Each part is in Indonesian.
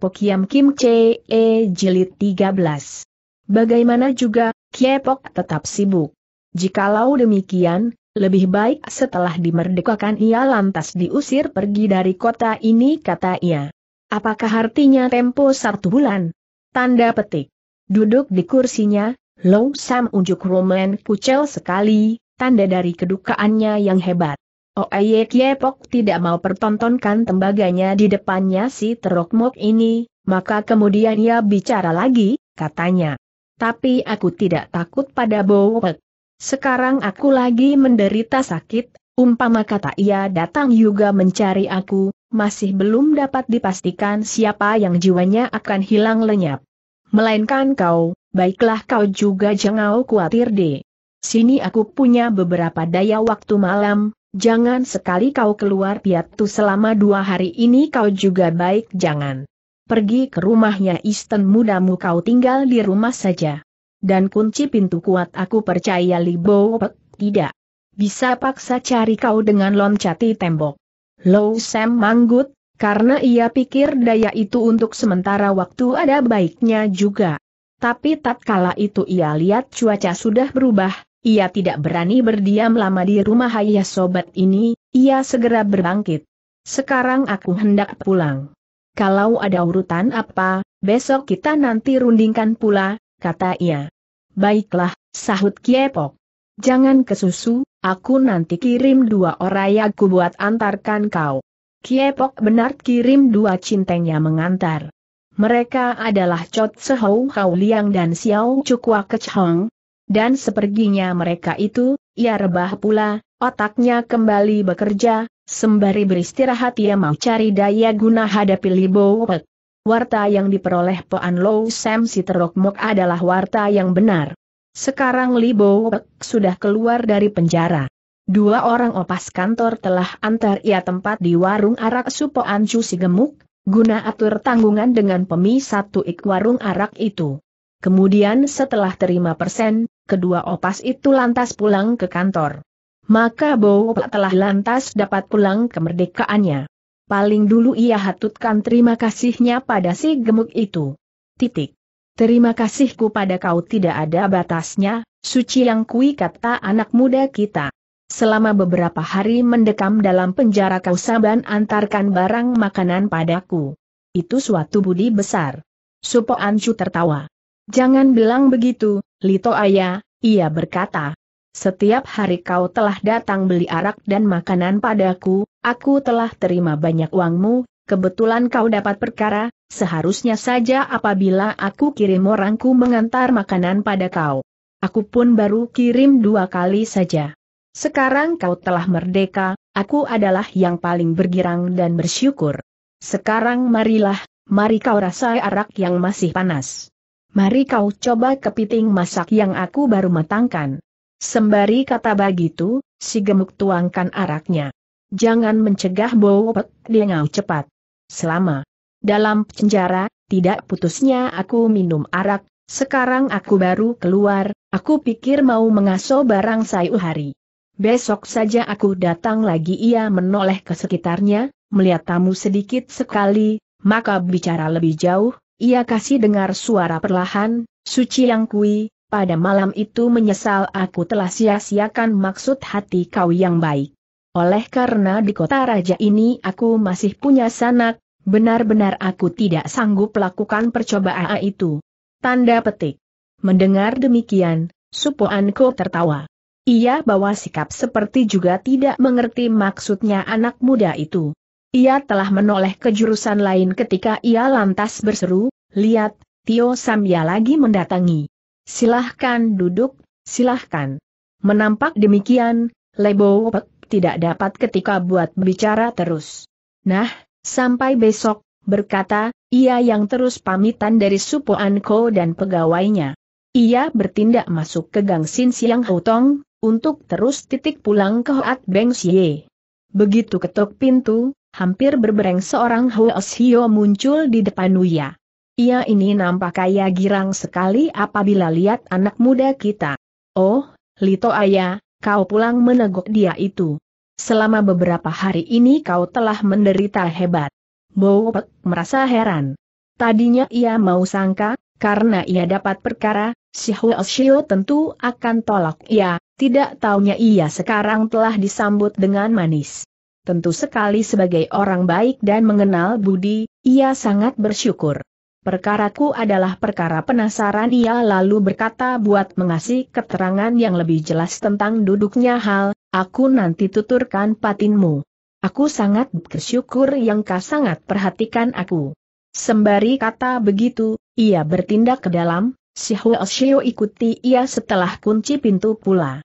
Pokiam Kim Che E Jilid 13. Bagaimana juga, Kiepok tetap sibuk. Jikalau demikian, lebih baik setelah dimerdekakan ia lantas diusir pergi dari kota ini kata ia. Apakah artinya tempo satu bulan? Tanda petik. Duduk di kursinya, Long Sam unjuk Roman kucel sekali, tanda dari kedukaannya yang hebat. Oye oh, Kiepok tidak mau pertontonkan tembaganya di depannya si terokmok ini, maka kemudian ia bicara lagi, katanya. Tapi aku tidak takut pada Bowek. Sekarang aku lagi menderita sakit, umpama kata ia datang juga mencari aku, masih belum dapat dipastikan siapa yang jiwanya akan hilang lenyap. Melainkan kau, baiklah kau juga jangan khawatir deh. Sini aku punya beberapa daya waktu malam, Jangan sekali kau keluar piatu selama dua hari ini kau juga baik jangan. Pergi ke rumahnya Isten mudamu kau tinggal di rumah saja. Dan kunci pintu kuat aku percaya Libo Pek, tidak. Bisa paksa cari kau dengan loncati tembok. Low Sam manggut, karena ia pikir daya itu untuk sementara waktu ada baiknya juga. Tapi tatkala itu ia lihat cuaca sudah berubah, ia tidak berani berdiam lama di rumah ayah sobat ini, ia segera berbangkit. Sekarang aku hendak pulang. Kalau ada urutan apa, besok kita nanti rundingkan pula, kata ia. Baiklah, sahut Kiepok. Jangan kesusu, aku nanti kirim dua orang yang buat antarkan kau. Kiepok benar kirim dua cintengnya mengantar. Mereka adalah Chot Sehou Hau Liang dan Xiao Chukwa Kechong, dan seperginya mereka itu, ia rebah pula, otaknya kembali bekerja, sembari beristirahat ia mau cari daya guna hadapi Libo Wek. Warta yang diperoleh Poan Low Sam si terokmok adalah warta yang benar. Sekarang Libo Wek sudah keluar dari penjara. Dua orang opas kantor telah antar ia tempat di warung arak Supoan Chu si gemuk, guna atur tanggungan dengan pemi satu ik warung arak itu. Kemudian setelah terima persen, kedua opas itu lantas pulang ke kantor. Maka Bopak telah lantas dapat pulang kemerdekaannya. Paling dulu ia hatutkan terima kasihnya pada si gemuk itu. Titik. Terima kasihku pada kau tidak ada batasnya, suci yang kui kata anak muda kita. Selama beberapa hari mendekam dalam penjara kau saban antarkan barang makanan padaku. Itu suatu budi besar. Supo Anju tertawa. Jangan bilang begitu, Lito Ayah, ia berkata. Setiap hari kau telah datang beli arak dan makanan padaku, aku telah terima banyak uangmu, kebetulan kau dapat perkara, seharusnya saja apabila aku kirim orangku mengantar makanan pada kau. Aku pun baru kirim dua kali saja. Sekarang kau telah merdeka, aku adalah yang paling bergirang dan bersyukur. Sekarang marilah, mari kau rasai arak yang masih panas mari kau coba kepiting masak yang aku baru matangkan. Sembari kata begitu, si gemuk tuangkan araknya. Jangan mencegah bau, dia ngau cepat. Selama dalam penjara, tidak putusnya aku minum arak, sekarang aku baru keluar, aku pikir mau mengaso barang sayu hari. Besok saja aku datang lagi ia menoleh ke sekitarnya, melihat tamu sedikit sekali, maka bicara lebih jauh, ia kasih dengar suara perlahan, suci yang kui, pada malam itu menyesal aku telah sia-siakan maksud hati kau yang baik. Oleh karena di kota raja ini aku masih punya sanak, benar-benar aku tidak sanggup lakukan percobaan itu. Tanda petik. Mendengar demikian, Supo Anko tertawa. Ia bawa sikap seperti juga tidak mengerti maksudnya anak muda itu. Ia telah menoleh ke jurusan lain ketika ia lantas berseru, lihat, Tio Samya lagi mendatangi. Silahkan duduk, silahkan. Menampak demikian, Lebo Pek tidak dapat ketika buat bicara terus. Nah, sampai besok, berkata, ia yang terus pamitan dari Supo Anko dan pegawainya. Ia bertindak masuk ke Gang Sin Siang Hutong, untuk terus titik pulang ke Hoat Beng Xie. Begitu ketuk pintu, Hampir berbereng seorang Huo Hyo muncul di depan Uya. Ia ini nampak kaya girang sekali apabila lihat anak muda kita. Oh, Lito Ayah, kau pulang meneguk dia itu. Selama beberapa hari ini kau telah menderita hebat. Bowpek merasa heran. Tadinya ia mau sangka, karena ia dapat perkara, si Huo Huoshio tentu akan tolak ia, tidak taunya ia sekarang telah disambut dengan manis tentu sekali sebagai orang baik dan mengenal budi, ia sangat bersyukur. Perkaraku adalah perkara penasaran ia lalu berkata buat mengasih keterangan yang lebih jelas tentang duduknya hal, aku nanti tuturkan patinmu. Aku sangat bersyukur yang kau sangat perhatikan aku. Sembari kata begitu, ia bertindak ke dalam, si Huo ikuti ia setelah kunci pintu pula.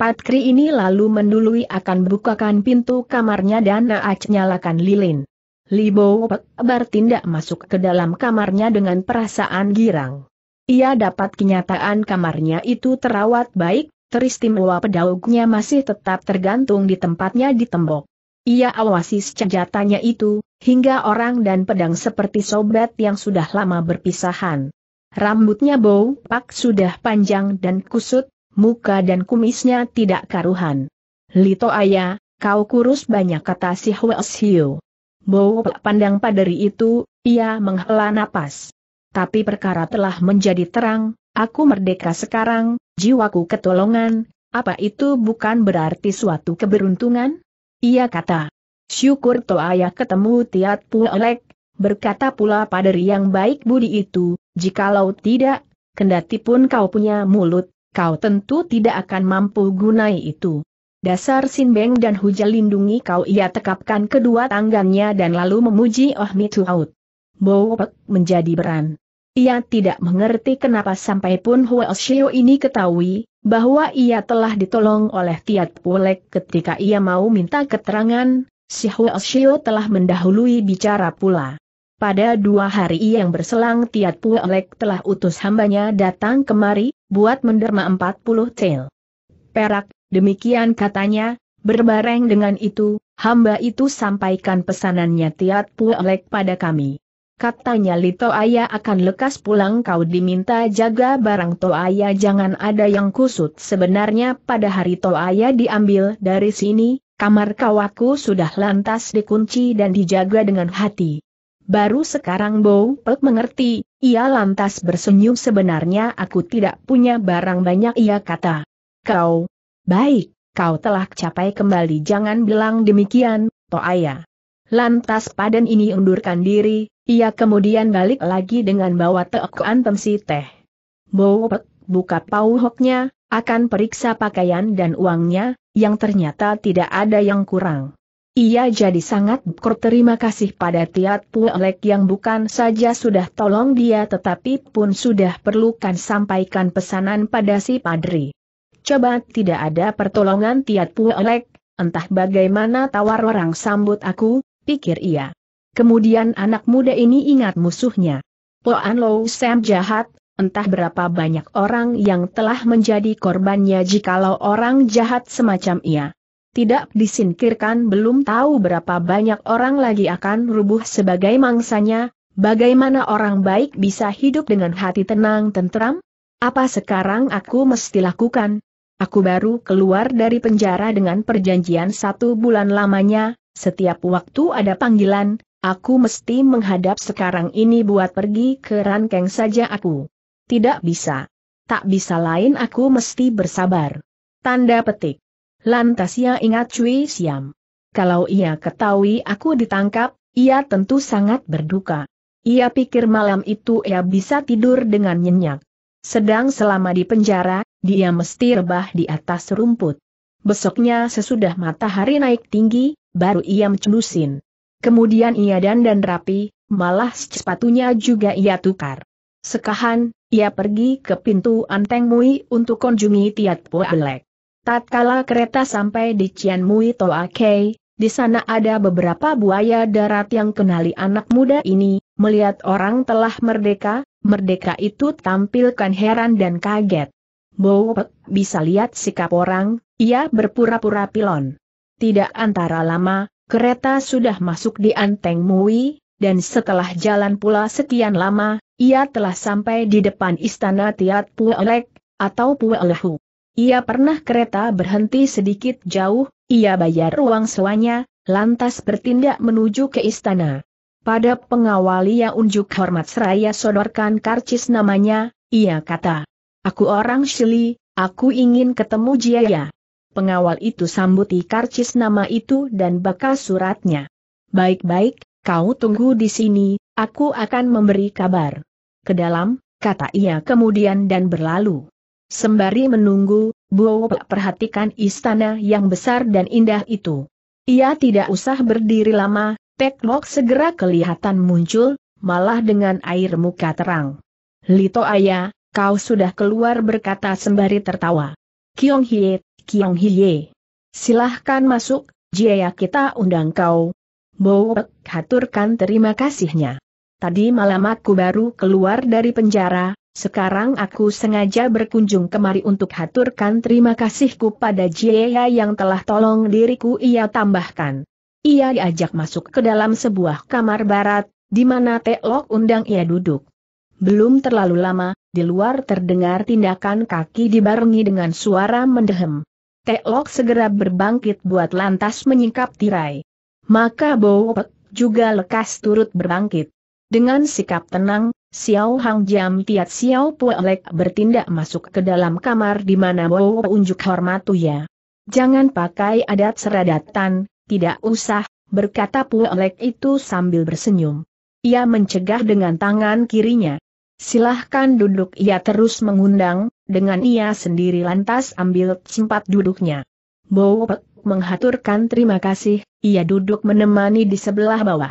Patri ini lalu mendului akan bukakan pintu kamarnya dan naac nyalakan lilin. Libo bertindak masuk ke dalam kamarnya dengan perasaan girang. Ia dapat kenyataan kamarnya itu terawat baik, teristimewa pedaugnya masih tetap tergantung di tempatnya di tembok. Ia awasi senjatanya itu, hingga orang dan pedang seperti sobat yang sudah lama berpisahan. Rambutnya bau pak sudah panjang dan kusut, muka dan kumisnya tidak karuhan. Lito ayah, kau kurus banyak kata si Hwes Hiu. Bowo pandang paderi itu, ia menghela napas. Tapi perkara telah menjadi terang, aku merdeka sekarang, jiwaku ketolongan, apa itu bukan berarti suatu keberuntungan? Ia kata. Syukur ayah ketemu Tiat Puolek, berkata pula paderi yang baik budi itu, jikalau tidak, kendati pun kau punya mulut, kau tentu tidak akan mampu gunai itu. Dasar Sinbeng dan Huja lindungi kau ia tekapkan kedua tangannya dan lalu memuji Oh Tuhaut. Bowok menjadi beran. Ia tidak mengerti kenapa sampai pun Oshio ini ketahui, bahwa ia telah ditolong oleh Tiat Pulek ketika ia mau minta keterangan, si Oshio telah mendahului bicara pula. Pada dua hari yang berselang Tiat Puelek telah utus hambanya datang kemari, buat menderma 40 tel. Perak, demikian katanya, berbareng dengan itu, hamba itu sampaikan pesanannya Tiat Puelek pada kami. Katanya Lito Ayah akan lekas pulang kau diminta jaga barang To Ayah jangan ada yang kusut. Sebenarnya pada hari To Ayah diambil dari sini, kamar kawaku sudah lantas dikunci dan dijaga dengan hati. Baru sekarang Bow Pek mengerti, ia lantas bersenyum sebenarnya aku tidak punya barang banyak ia kata. Kau, baik, kau telah capai kembali jangan bilang demikian, Toaya. Lantas padan ini undurkan diri, ia kemudian balik lagi dengan bawa teokan temsi teh. Bow Pek buka pauhoknya, akan periksa pakaian dan uangnya, yang ternyata tidak ada yang kurang. Ia jadi sangat berterima kasih pada Tiat Puelek yang bukan saja sudah tolong dia tetapi pun sudah perlukan sampaikan pesanan pada si Padri. Coba tidak ada pertolongan Tiat Puelek, entah bagaimana tawar orang sambut aku, pikir ia. Kemudian anak muda ini ingat musuhnya. Poan Lo Sam jahat, entah berapa banyak orang yang telah menjadi korbannya jikalau orang jahat semacam ia tidak disingkirkan belum tahu berapa banyak orang lagi akan rubuh sebagai mangsanya, bagaimana orang baik bisa hidup dengan hati tenang tentram? Apa sekarang aku mesti lakukan? Aku baru keluar dari penjara dengan perjanjian satu bulan lamanya, setiap waktu ada panggilan, aku mesti menghadap sekarang ini buat pergi ke rankeng saja aku. Tidak bisa. Tak bisa lain aku mesti bersabar. Tanda petik. Lantas ia ingat Cui Siam. Kalau ia ketahui aku ditangkap, ia tentu sangat berduka. Ia pikir malam itu ia bisa tidur dengan nyenyak. Sedang selama di penjara, dia mesti rebah di atas rumput. Besoknya sesudah matahari naik tinggi, baru ia mencelusin. Kemudian ia dandan rapi, malah sepatunya juga ia tukar. Sekahan, ia pergi ke pintu Anteng Mui untuk kunjungi Tiat Poelek. Tatkala kereta sampai di Cianmui Mui Toa di sana ada beberapa buaya darat yang kenali anak muda ini, melihat orang telah merdeka, merdeka itu tampilkan heran dan kaget. Bowpek bisa lihat sikap orang, ia berpura-pura pilon. Tidak antara lama, kereta sudah masuk di Anteng Mui, dan setelah jalan pula sekian lama, ia telah sampai di depan istana Tiat Puelek, atau Puelehu. Ia pernah kereta berhenti sedikit jauh, ia bayar uang sewanya, lantas bertindak menuju ke istana. Pada pengawal ia unjuk hormat seraya sodorkan karcis namanya, ia kata, Aku orang Shili, aku ingin ketemu Jiaya. Pengawal itu sambuti karcis nama itu dan bakal suratnya. Baik-baik, kau tunggu di sini, aku akan memberi kabar. Kedalam, kata ia kemudian dan berlalu. Sembari menunggu, Buo perhatikan istana yang besar dan indah itu. Ia tidak usah berdiri lama, Pek segera kelihatan muncul, malah dengan air muka terang. Lito Ayah, kau sudah keluar berkata sembari tertawa. Kiong Hie, Kiong Hie. Silahkan masuk, jaya kita undang kau. Bo haturkan terima kasihnya. Tadi malam aku baru keluar dari penjara, sekarang aku sengaja berkunjung kemari untuk haturkan terima kasihku pada Jaya yang telah tolong diriku ia tambahkan. Ia diajak masuk ke dalam sebuah kamar barat, di mana Teok undang ia duduk. Belum terlalu lama, di luar terdengar tindakan kaki dibarengi dengan suara mendehem. Teok segera berbangkit buat lantas menyingkap tirai. Maka Bowo juga lekas turut berbangkit. Dengan sikap tenang, Xiao Hang Jam Tiat Xiao Puelek bertindak masuk ke dalam kamar di mana Wo unjuk hormat ya. Jangan pakai adat seradatan, tidak usah, berkata Puelek itu sambil bersenyum. Ia mencegah dengan tangan kirinya. Silahkan duduk ia terus mengundang, dengan ia sendiri lantas ambil sempat duduknya. Bowo menghaturkan terima kasih, ia duduk menemani di sebelah bawah.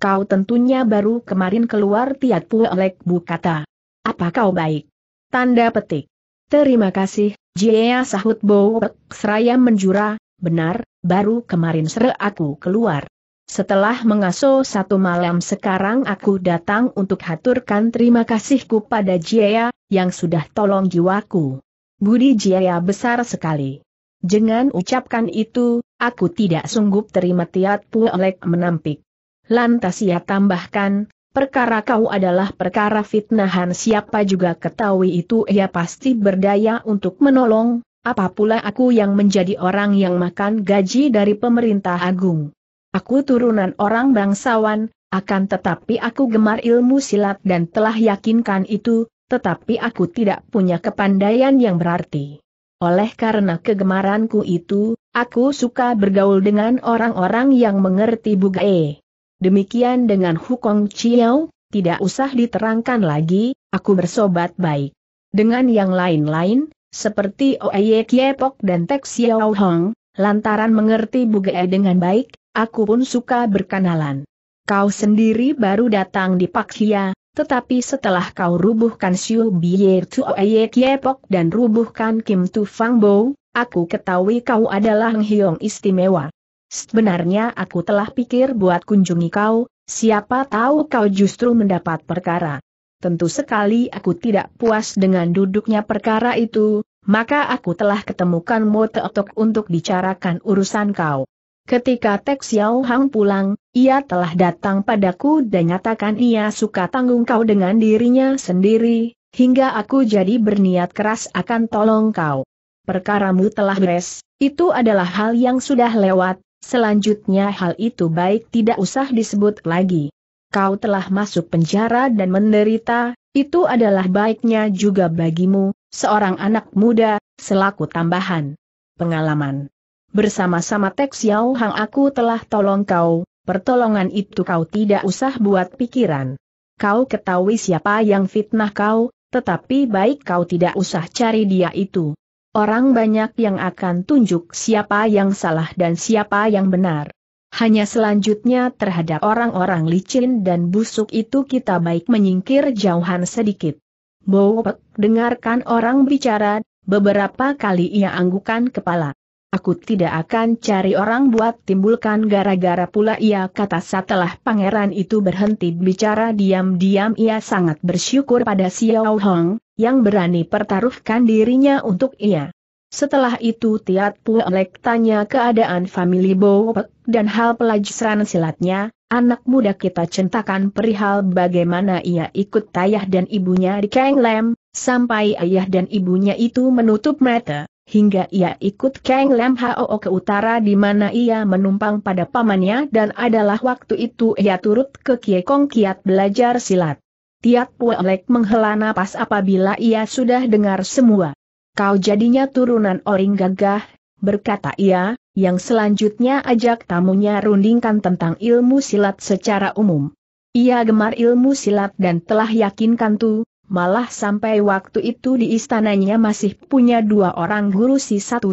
Kau tentunya baru kemarin keluar tiat bu kata. Apa kau baik? Tanda petik. Terima kasih, Jia sahut Bowek seraya menjura, benar, baru kemarin sere aku keluar. Setelah mengaso satu malam sekarang aku datang untuk haturkan terima kasihku pada Jia, yang sudah tolong jiwaku. Budi Jia besar sekali. Jangan ucapkan itu, aku tidak sungguh terima tiat puelek menampik. Lantas ia tambahkan, perkara kau adalah perkara fitnahan siapa juga ketahui itu ia pasti berdaya untuk menolong, apa pula aku yang menjadi orang yang makan gaji dari pemerintah agung. Aku turunan orang bangsawan, akan tetapi aku gemar ilmu silat dan telah yakinkan itu, tetapi aku tidak punya kepandaian yang berarti. Oleh karena kegemaranku itu, aku suka bergaul dengan orang-orang yang mengerti bugae. Demikian dengan Hukong Chiao, tidak usah diterangkan lagi, aku bersobat baik. Dengan yang lain-lain, seperti Oye Kiepok dan Tek Xiao Hong, lantaran mengerti Bugae dengan baik, aku pun suka berkenalan. Kau sendiri baru datang di Pak Hia, tetapi setelah kau rubuhkan Xiu Bie Tu Oye Kiepok dan rubuhkan Kim Tu Fang Bo, aku ketahui kau adalah Hiong istimewa. Sebenarnya aku telah pikir buat kunjungi kau, siapa tahu kau justru mendapat perkara. Tentu sekali aku tidak puas dengan duduknya perkara itu, maka aku telah ketemukan Teotok untuk bicarakan urusan kau. Ketika Tek Xiao Hang pulang, ia telah datang padaku dan nyatakan ia suka tanggung kau dengan dirinya sendiri, hingga aku jadi berniat keras akan tolong kau. Perkaramu telah beres, itu adalah hal yang sudah lewat, Selanjutnya hal itu baik tidak usah disebut lagi. Kau telah masuk penjara dan menderita, itu adalah baiknya juga bagimu, seorang anak muda, selaku tambahan. Pengalaman. Bersama-sama Tek Xiao Hang aku telah tolong kau, pertolongan itu kau tidak usah buat pikiran. Kau ketahui siapa yang fitnah kau, tetapi baik kau tidak usah cari dia itu. Orang banyak yang akan tunjuk siapa yang salah dan siapa yang benar. Hanya selanjutnya terhadap orang-orang licin dan busuk itu kita baik menyingkir jauhan sedikit. Bowok dengarkan orang bicara, beberapa kali ia anggukan kepala. Aku tidak akan cari orang buat timbulkan gara-gara pula ia kata setelah pangeran itu berhenti bicara diam-diam ia sangat bersyukur pada Xiao Hong, yang berani pertaruhkan dirinya untuk ia. Setelah itu Tiat Lek tanya keadaan famili Bowek dan hal pelajaran silatnya, anak muda kita centakan perihal bagaimana ia ikut tayah dan ibunya di Kang Lem, sampai ayah dan ibunya itu menutup mata hingga ia ikut Kang Lam Hao ke utara di mana ia menumpang pada pamannya dan adalah waktu itu ia turut ke Kie Kong Kiat belajar silat. Tiat lek menghela napas apabila ia sudah dengar semua. Kau jadinya turunan orang gagah, berkata ia, yang selanjutnya ajak tamunya rundingkan tentang ilmu silat secara umum. Ia gemar ilmu silat dan telah yakinkan tu, Malah sampai waktu itu di istananya masih punya dua orang guru si satu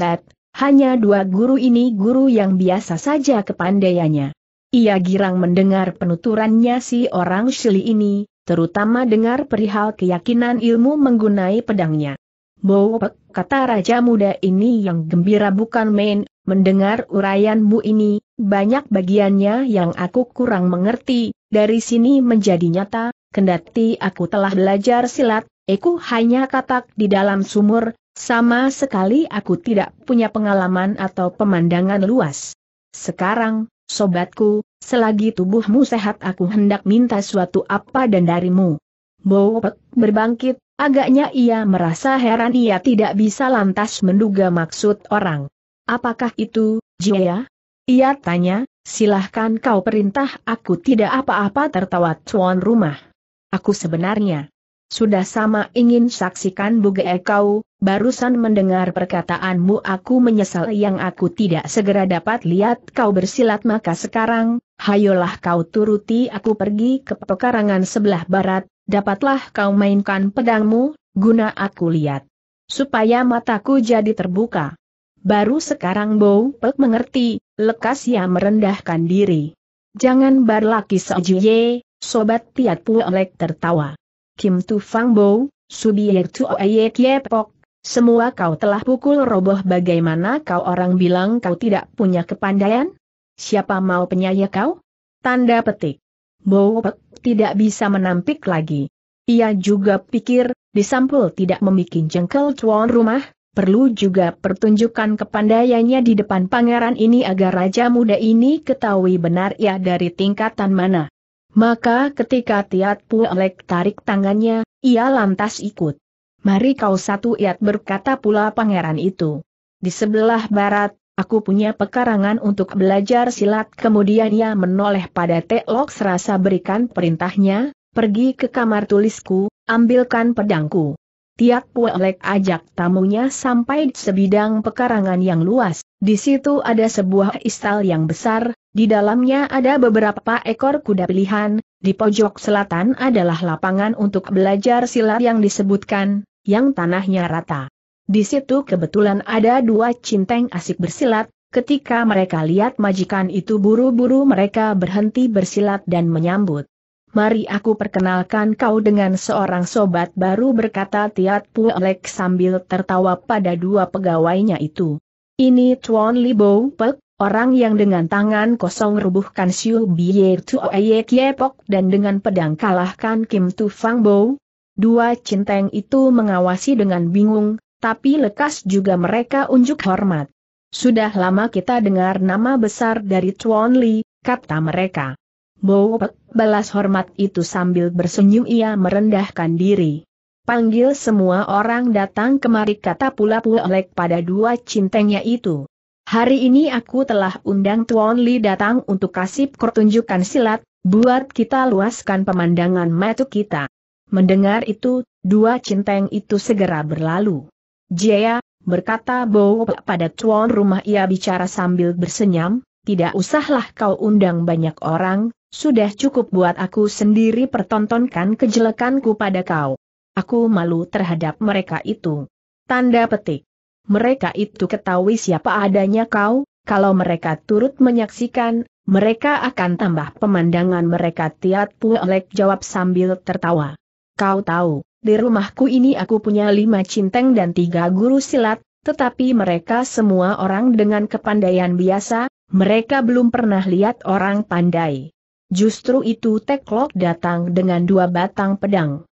hanya dua guru ini guru yang biasa saja kepandaiannya. Ia girang mendengar penuturannya si orang Shili ini, terutama dengar perihal keyakinan ilmu menggunai pedangnya. Bopek, kata Raja Muda ini yang gembira bukan main, mendengar uraianmu ini, banyak bagiannya yang aku kurang mengerti, dari sini menjadi nyata, kendati aku telah belajar silat, aku hanya katak di dalam sumur, sama sekali aku tidak punya pengalaman atau pemandangan luas. Sekarang, sobatku, selagi tubuhmu sehat aku hendak minta suatu apa dan darimu. Bowpek berbangkit, agaknya ia merasa heran ia tidak bisa lantas menduga maksud orang. Apakah itu, Jia? Ia tanya, silahkan kau perintah aku tidak apa-apa tertawa tuan rumah. Aku sebenarnya sudah sama ingin saksikan buge kau, barusan mendengar perkataanmu aku menyesal yang aku tidak segera dapat lihat kau bersilat maka sekarang, hayolah kau turuti aku pergi ke pekarangan sebelah barat, dapatlah kau mainkan pedangmu, guna aku lihat. Supaya mataku jadi terbuka. Baru sekarang Bow Pek mengerti, lekas ia merendahkan diri. Jangan berlaki sejuye, Sobat Tiat Puolek tertawa. Kim Tu Fang Bo, Subiek Tu Oyek Yepok, semua kau telah pukul roboh bagaimana kau orang bilang kau tidak punya kepandaian? Siapa mau penyaya kau? Tanda petik. Bo Pek tidak bisa menampik lagi. Ia juga pikir, disampul tidak memikin jengkel tuan rumah, perlu juga pertunjukan kepandaiannya di depan pangeran ini agar raja muda ini ketahui benar ia dari tingkatan mana. Maka ketika Tiat Puelek tarik tangannya, ia lantas ikut. Mari kau satu iat berkata pula pangeran itu. Di sebelah barat, aku punya pekarangan untuk belajar silat kemudian ia menoleh pada Telok serasa berikan perintahnya, pergi ke kamar tulisku, ambilkan pedangku. Tiat Puelek ajak tamunya sampai di sebidang pekarangan yang luas, di situ ada sebuah istal yang besar, di dalamnya ada beberapa ekor kuda pilihan, di pojok selatan adalah lapangan untuk belajar silat yang disebutkan, yang tanahnya rata. Di situ kebetulan ada dua cinteng asik bersilat, ketika mereka lihat majikan itu buru-buru mereka berhenti bersilat dan menyambut. Mari aku perkenalkan kau dengan seorang sobat baru berkata Tiat Puelek sambil tertawa pada dua pegawainya itu. Ini Tuan Libo Pek, orang yang dengan tangan kosong rubuhkan Siu Biye Tuoye Kiepok dan dengan pedang kalahkan Kim Tu Fang Bo. Dua cinteng itu mengawasi dengan bingung, tapi lekas juga mereka unjuk hormat. Sudah lama kita dengar nama besar dari Tuan Li, kata mereka. Bo Pek, balas hormat itu sambil bersenyum ia merendahkan diri. Panggil semua orang datang kemari kata pula Puelek pada dua cintengnya itu. Hari ini aku telah undang Tuan Li datang untuk kasih pertunjukan silat, buat kita luaskan pemandangan mata kita. Mendengar itu, dua cinteng itu segera berlalu. Jaya, berkata Bowo pada tuan rumah ia bicara sambil bersenyum, tidak usahlah kau undang banyak orang, sudah cukup buat aku sendiri pertontonkan kejelekanku pada kau. Aku malu terhadap mereka itu. Tanda petik. Mereka itu ketahui siapa adanya kau, kalau mereka turut menyaksikan, mereka akan tambah pemandangan mereka Tiat pulek. jawab sambil tertawa. Kau tahu, di rumahku ini aku punya lima cinteng dan tiga guru silat, tetapi mereka semua orang dengan kepandaian biasa, mereka belum pernah lihat orang pandai. Justru itu Teklok datang dengan dua batang pedang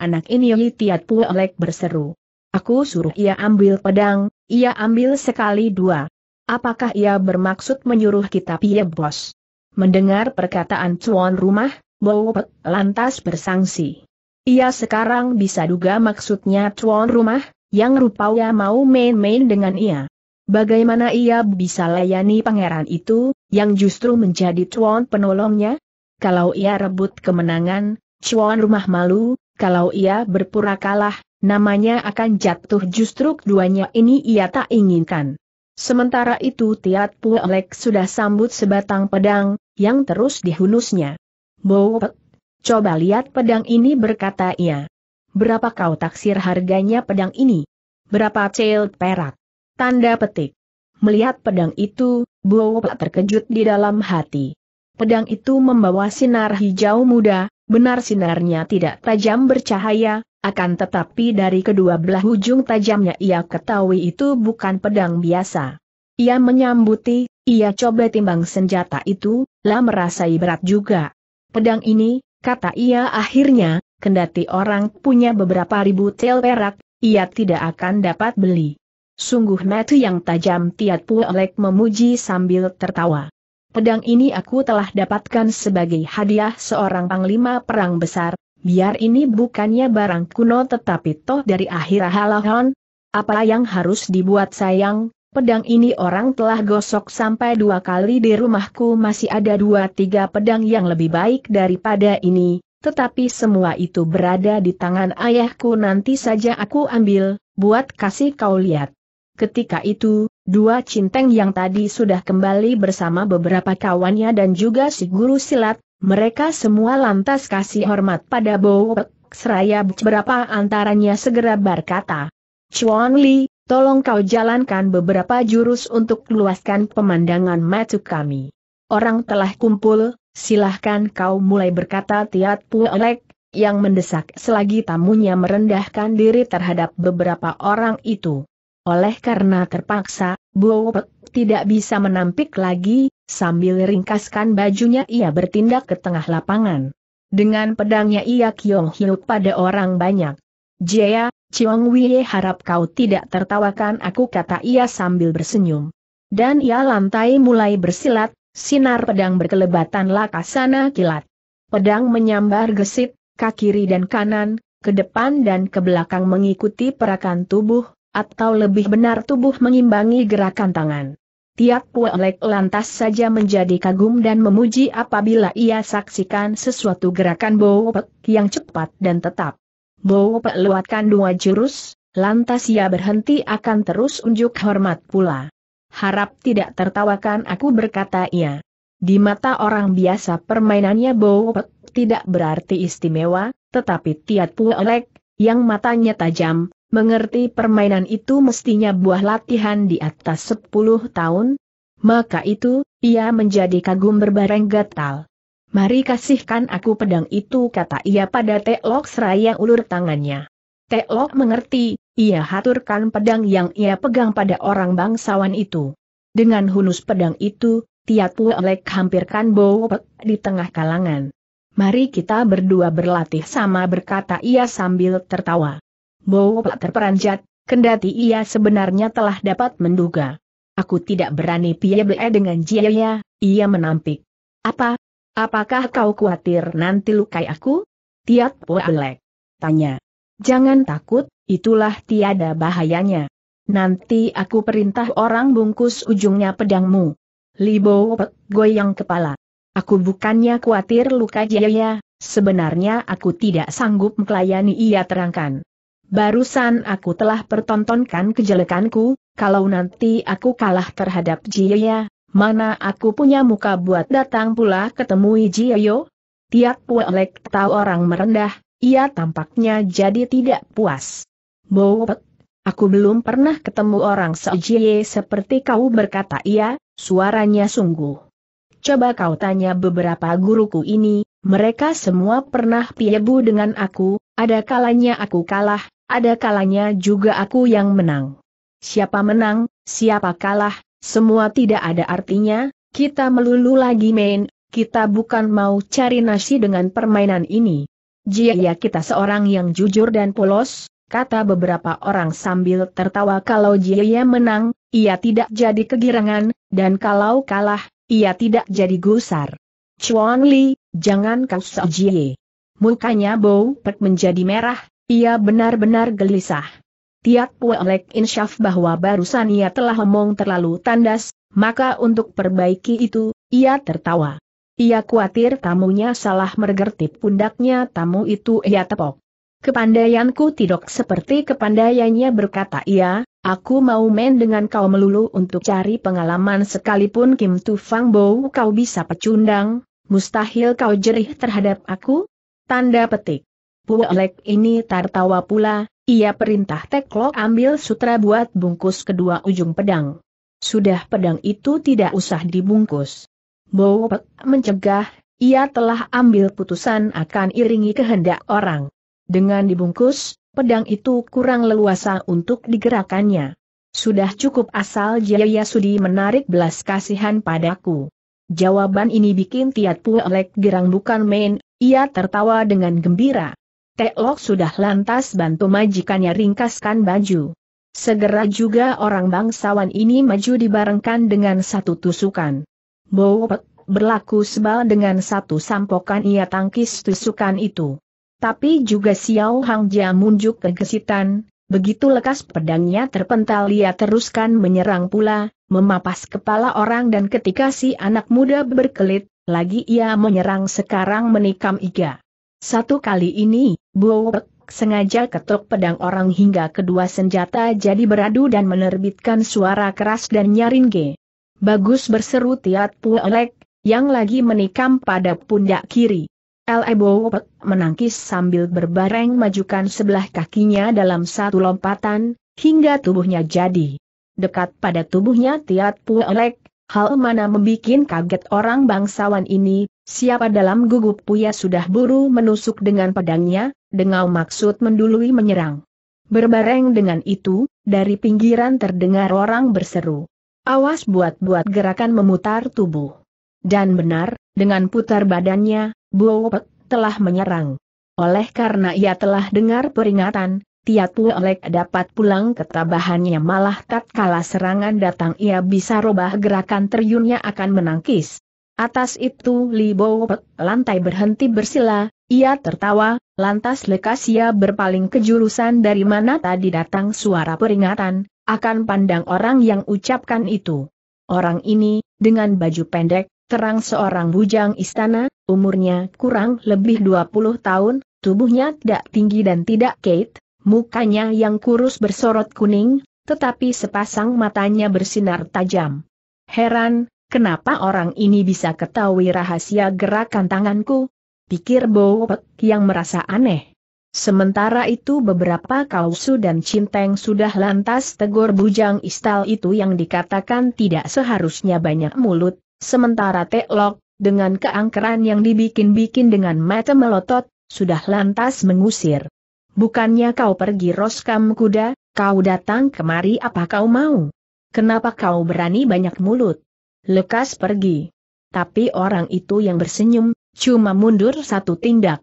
anak ini Yi Tiat Puelek berseru. Aku suruh ia ambil pedang, ia ambil sekali dua. Apakah ia bermaksud menyuruh kita pie bos? Mendengar perkataan cuan rumah, Bowopek lantas bersangsi. Ia sekarang bisa duga maksudnya cuan rumah, yang rupanya mau main-main dengan ia. Bagaimana ia bisa layani pangeran itu, yang justru menjadi cuan penolongnya? Kalau ia rebut kemenangan, cuan rumah malu, kalau ia berpura kalah, namanya akan jatuh justru keduanya ini ia tak inginkan. Sementara itu Tiat Alek sudah sambut sebatang pedang, yang terus dihunusnya. Bopek, coba lihat pedang ini berkata ia. Berapa kau taksir harganya pedang ini? Berapa cel perak? Tanda petik. Melihat pedang itu, Bopek terkejut di dalam hati. Pedang itu membawa sinar hijau muda, Benar sinarnya tidak tajam bercahaya, akan tetapi dari kedua belah ujung tajamnya ia ketahui itu bukan pedang biasa. Ia menyambuti, ia coba timbang senjata itu, lah merasai berat juga. Pedang ini, kata ia akhirnya, kendati orang punya beberapa ribu tel perak, ia tidak akan dapat beli. Sungguh mati yang tajam Tiat pulek memuji sambil tertawa. Pedang ini aku telah dapatkan sebagai hadiah seorang panglima perang besar, biar ini bukannya barang kuno tetapi toh dari akhir halahon. Apa yang harus dibuat sayang, pedang ini orang telah gosok sampai dua kali di rumahku masih ada dua tiga pedang yang lebih baik daripada ini, tetapi semua itu berada di tangan ayahku nanti saja aku ambil, buat kasih kau lihat. Ketika itu, dua cinteng yang tadi sudah kembali bersama beberapa kawannya dan juga si guru silat, mereka semua lantas kasih hormat pada Bowek, seraya beberapa antaranya segera berkata, Chuan Li, tolong kau jalankan beberapa jurus untuk luaskan pemandangan mata kami. Orang telah kumpul, silahkan kau mulai berkata Tiat Puolek, yang mendesak selagi tamunya merendahkan diri terhadap beberapa orang itu. Oleh karena terpaksa, Bo tidak bisa menampik lagi, sambil ringkaskan bajunya ia bertindak ke tengah lapangan. Dengan pedangnya ia kiong pada orang banyak. Jaya, Chiong Wei harap kau tidak tertawakan aku kata ia sambil bersenyum. Dan ia lantai mulai bersilat, sinar pedang berkelebatan lakasana kilat. Pedang menyambar gesit, kaki kiri dan kanan, ke depan dan ke belakang mengikuti perakan tubuh, atau lebih benar tubuh mengimbangi gerakan tangan. Tiak Puelek lantas saja menjadi kagum dan memuji apabila ia saksikan sesuatu gerakan Bowopek yang cepat dan tetap. Bowopek lewatkan dua jurus, lantas ia berhenti akan terus unjuk hormat pula. Harap tidak tertawakan aku berkata ia. Di mata orang biasa permainannya Bowopek tidak berarti istimewa, tetapi Tiat Puelek, yang matanya tajam, mengerti permainan itu mestinya buah latihan di atas 10 tahun, maka itu, ia menjadi kagum berbareng gatal. Mari kasihkan aku pedang itu kata ia pada Teok seraya ulur tangannya. Teok mengerti, ia haturkan pedang yang ia pegang pada orang bangsawan itu. Dengan hunus pedang itu, tiap Elek hampirkan Bowopek di tengah kalangan. Mari kita berdua berlatih sama berkata ia sambil tertawa. Bowoplak terperanjat, kendati ia sebenarnya telah dapat menduga. Aku tidak berani piye dengan Jiaya, ia menampik. Apa? Apakah kau khawatir nanti lukai aku? Tiap Bowoplak. Tanya. Jangan takut, itulah tiada bahayanya. Nanti aku perintah orang bungkus ujungnya pedangmu. Libo Pek goyang kepala. Aku bukannya khawatir luka Jaya, sebenarnya aku tidak sanggup melayani ia terangkan. Barusan aku telah pertontonkan kejelekanku, kalau nanti aku kalah terhadap Jiyaya, mana aku punya muka buat datang pula ketemui Jieyo? Tiap pulek tahu orang merendah, ia tampaknya jadi tidak puas. Bowet, aku belum pernah ketemu orang sejie ya seperti kau berkata ia, suaranya sungguh. Coba kau tanya beberapa guruku ini, mereka semua pernah piebu dengan aku, ada kalanya aku kalah, ada kalanya juga aku yang menang. Siapa menang, siapa kalah, semua tidak ada artinya, kita melulu lagi main, kita bukan mau cari nasi dengan permainan ini. Jia kita seorang yang jujur dan polos, kata beberapa orang sambil tertawa kalau Jia menang, ia tidak jadi kegirangan, dan kalau kalah, ia tidak jadi gusar. Chuan Li, jangan kau Jie. Mukanya bau pek menjadi merah, ia benar-benar gelisah. Tiap Puelek insyaf bahwa barusan ia telah omong terlalu tandas, maka untuk perbaiki itu, ia tertawa. Ia khawatir tamunya salah mergerti pundaknya tamu itu ia tepok. Kepandaianku tidak seperti kepandaiannya berkata ia, aku mau main dengan kau melulu untuk cari pengalaman sekalipun Kim Tufang Fang kau bisa pecundang, mustahil kau jerih terhadap aku, Tanda petik. Puolek ini tertawa pula, ia perintah Teklo ambil sutra buat bungkus kedua ujung pedang. Sudah pedang itu tidak usah dibungkus. Bowopek mencegah, ia telah ambil putusan akan iringi kehendak orang. Dengan dibungkus, pedang itu kurang leluasa untuk digerakannya. Sudah cukup asal Jaya Sudi menarik belas kasihan padaku. Jawaban ini bikin Tiat Puelek gerang bukan main, ia tertawa dengan gembira. Teklok sudah lantas bantu majikannya ringkaskan baju. Segera juga orang bangsawan ini maju dibarengkan dengan satu tusukan. Bowpek berlaku sebal dengan satu sampokan ia tangkis tusukan itu. Tapi juga Xiao Hang Jia munjuk kegesitan, begitu lekas pedangnya terpental ia teruskan menyerang pula, memapas kepala orang dan ketika si anak muda berkelit, lagi ia menyerang sekarang menikam iga. Satu kali ini, Buwek sengaja ketuk pedang orang hingga kedua senjata jadi beradu dan menerbitkan suara keras dan nyaring ge. Bagus berseru Tiat Puelek, yang lagi menikam pada pundak kiri. Lebo menangkis sambil berbareng majukan sebelah kakinya dalam satu lompatan, hingga tubuhnya jadi. Dekat pada tubuhnya Tiat Puelek, Hal mana membuat kaget orang bangsawan ini, siapa dalam gugup Puya sudah buru menusuk dengan pedangnya, dengan maksud mendului menyerang. Berbareng dengan itu, dari pinggiran terdengar orang berseru. Awas buat-buat gerakan memutar tubuh. Dan benar, dengan putar badannya, Buopek telah menyerang. Oleh karena ia telah dengar peringatan, Tiat Luelek dapat pulang ke tabahannya malah tak kalah serangan datang ia bisa robah gerakan terjunnya akan menangkis. Atas itu Li lantai berhenti bersila, ia tertawa, lantas lekas ia berpaling ke jurusan dari mana tadi datang suara peringatan, akan pandang orang yang ucapkan itu. Orang ini, dengan baju pendek, terang seorang bujang istana, umurnya kurang lebih 20 tahun, tubuhnya tidak tinggi dan tidak kait, Mukanya yang kurus bersorot kuning, tetapi sepasang matanya bersinar tajam. Heran, kenapa orang ini bisa ketahui rahasia gerakan tanganku? Pikir Bowek yang merasa aneh. Sementara itu beberapa kausu dan cinteng sudah lantas tegur bujang istal itu yang dikatakan tidak seharusnya banyak mulut, sementara Teklok, dengan keangkeran yang dibikin-bikin dengan mata melotot, sudah lantas mengusir. Bukannya kau pergi roskam kuda, kau datang kemari apa kau mau? Kenapa kau berani banyak mulut? Lekas pergi. Tapi orang itu yang bersenyum, cuma mundur satu tindak.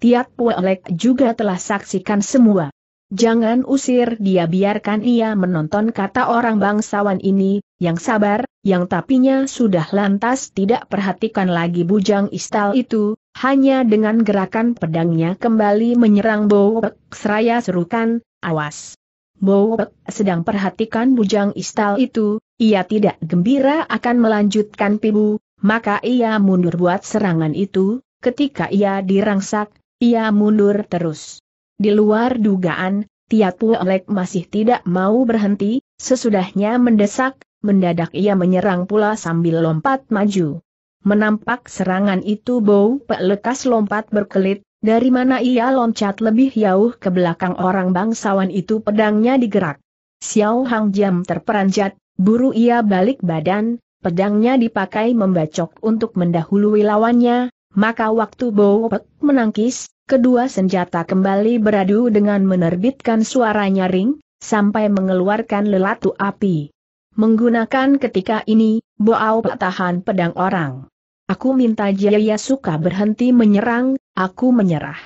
Tiap Puelek juga telah saksikan semua. Jangan usir dia biarkan ia menonton kata orang bangsawan ini, yang sabar, yang tapinya sudah lantas tidak perhatikan lagi bujang istal itu, hanya dengan gerakan pedangnya kembali menyerang Bowek, seraya serukan, awas. Bowek sedang perhatikan bujang istal itu, ia tidak gembira akan melanjutkan pibu, maka ia mundur buat serangan itu, ketika ia dirangsak, ia mundur terus. Di luar dugaan, Tiapu Elek masih tidak mau berhenti, sesudahnya mendesak, mendadak ia menyerang pula sambil lompat maju. Menampak serangan itu Bow Pe lekas lompat berkelit, dari mana ia loncat lebih jauh ke belakang orang bangsawan itu pedangnya digerak. Xiao Hang Jam terperanjat, buru ia balik badan, pedangnya dipakai membacok untuk mendahului lawannya, maka waktu Bow Pe menangkis, kedua senjata kembali beradu dengan menerbitkan suara nyaring, sampai mengeluarkan lelatu api. Menggunakan ketika ini, Boao tahan pedang orang. Aku minta Jaya Suka berhenti menyerang, aku menyerah.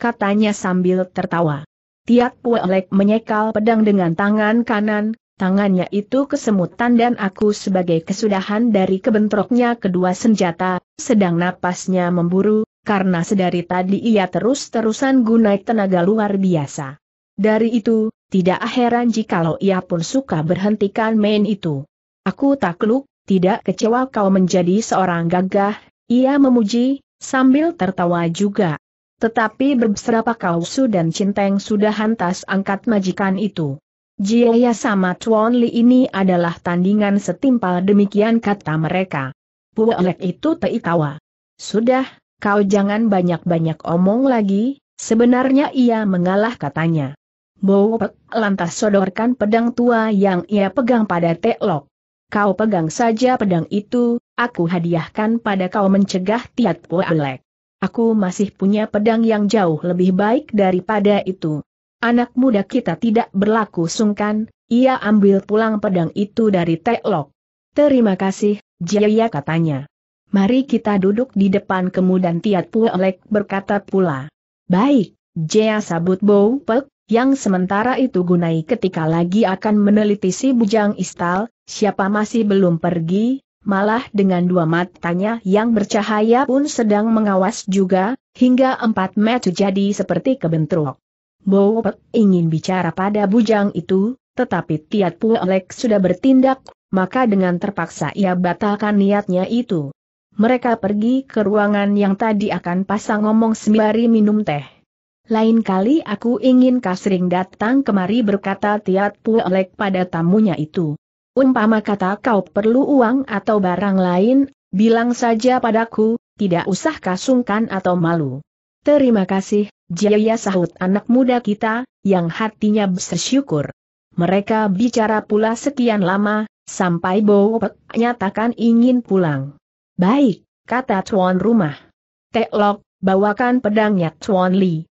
Katanya sambil tertawa. Tiap Puelek menyekal pedang dengan tangan kanan, tangannya itu kesemutan dan aku sebagai kesudahan dari kebentroknya kedua senjata, sedang napasnya memburu, karena sedari tadi ia terus-terusan gunai tenaga luar biasa. Dari itu, tidak heran jikalau ia pun suka berhentikan main itu. Aku takluk, tidak kecewa kau menjadi seorang gagah, ia memuji, sambil tertawa juga. Tetapi kau su dan cinteng sudah hantas angkat majikan itu. Jiaya sama Tuan Li ini adalah tandingan setimpal demikian kata mereka. Puelek itu teitawa. Sudah, kau jangan banyak-banyak omong lagi, sebenarnya ia mengalah katanya. Bowpek lantas sodorkan pedang tua yang ia pegang pada Teklok kau pegang saja pedang itu, aku hadiahkan pada kau mencegah Tiat Poelek. Aku masih punya pedang yang jauh lebih baik daripada itu. Anak muda kita tidak berlaku sungkan, ia ambil pulang pedang itu dari Teklok. Terima kasih, Jaya katanya. Mari kita duduk di depan kemudian Tiat Puelek berkata pula. Baik, Jaya sabut Bo Pek, yang sementara itu gunai ketika lagi akan meneliti si bujang istal, siapa masih belum pergi, malah dengan dua matanya yang bercahaya pun sedang mengawas juga, hingga empat mata jadi seperti kebentrok. Bowopet ingin bicara pada bujang itu, tetapi Tiat Puelek sudah bertindak, maka dengan terpaksa ia batalkan niatnya itu. Mereka pergi ke ruangan yang tadi akan pasang ngomong sembari minum teh. Lain kali aku ingin kasring datang kemari berkata Tiat Puolek pada tamunya itu. Umpama kata kau perlu uang atau barang lain, bilang saja padaku, tidak usah kasungkan atau malu. Terima kasih, Jaya sahut anak muda kita, yang hatinya bersyukur. Mereka bicara pula sekian lama, sampai Bowek nyatakan ingin pulang. Baik, kata tuan rumah. Teklok, bawakan pedangnya Tuan Li.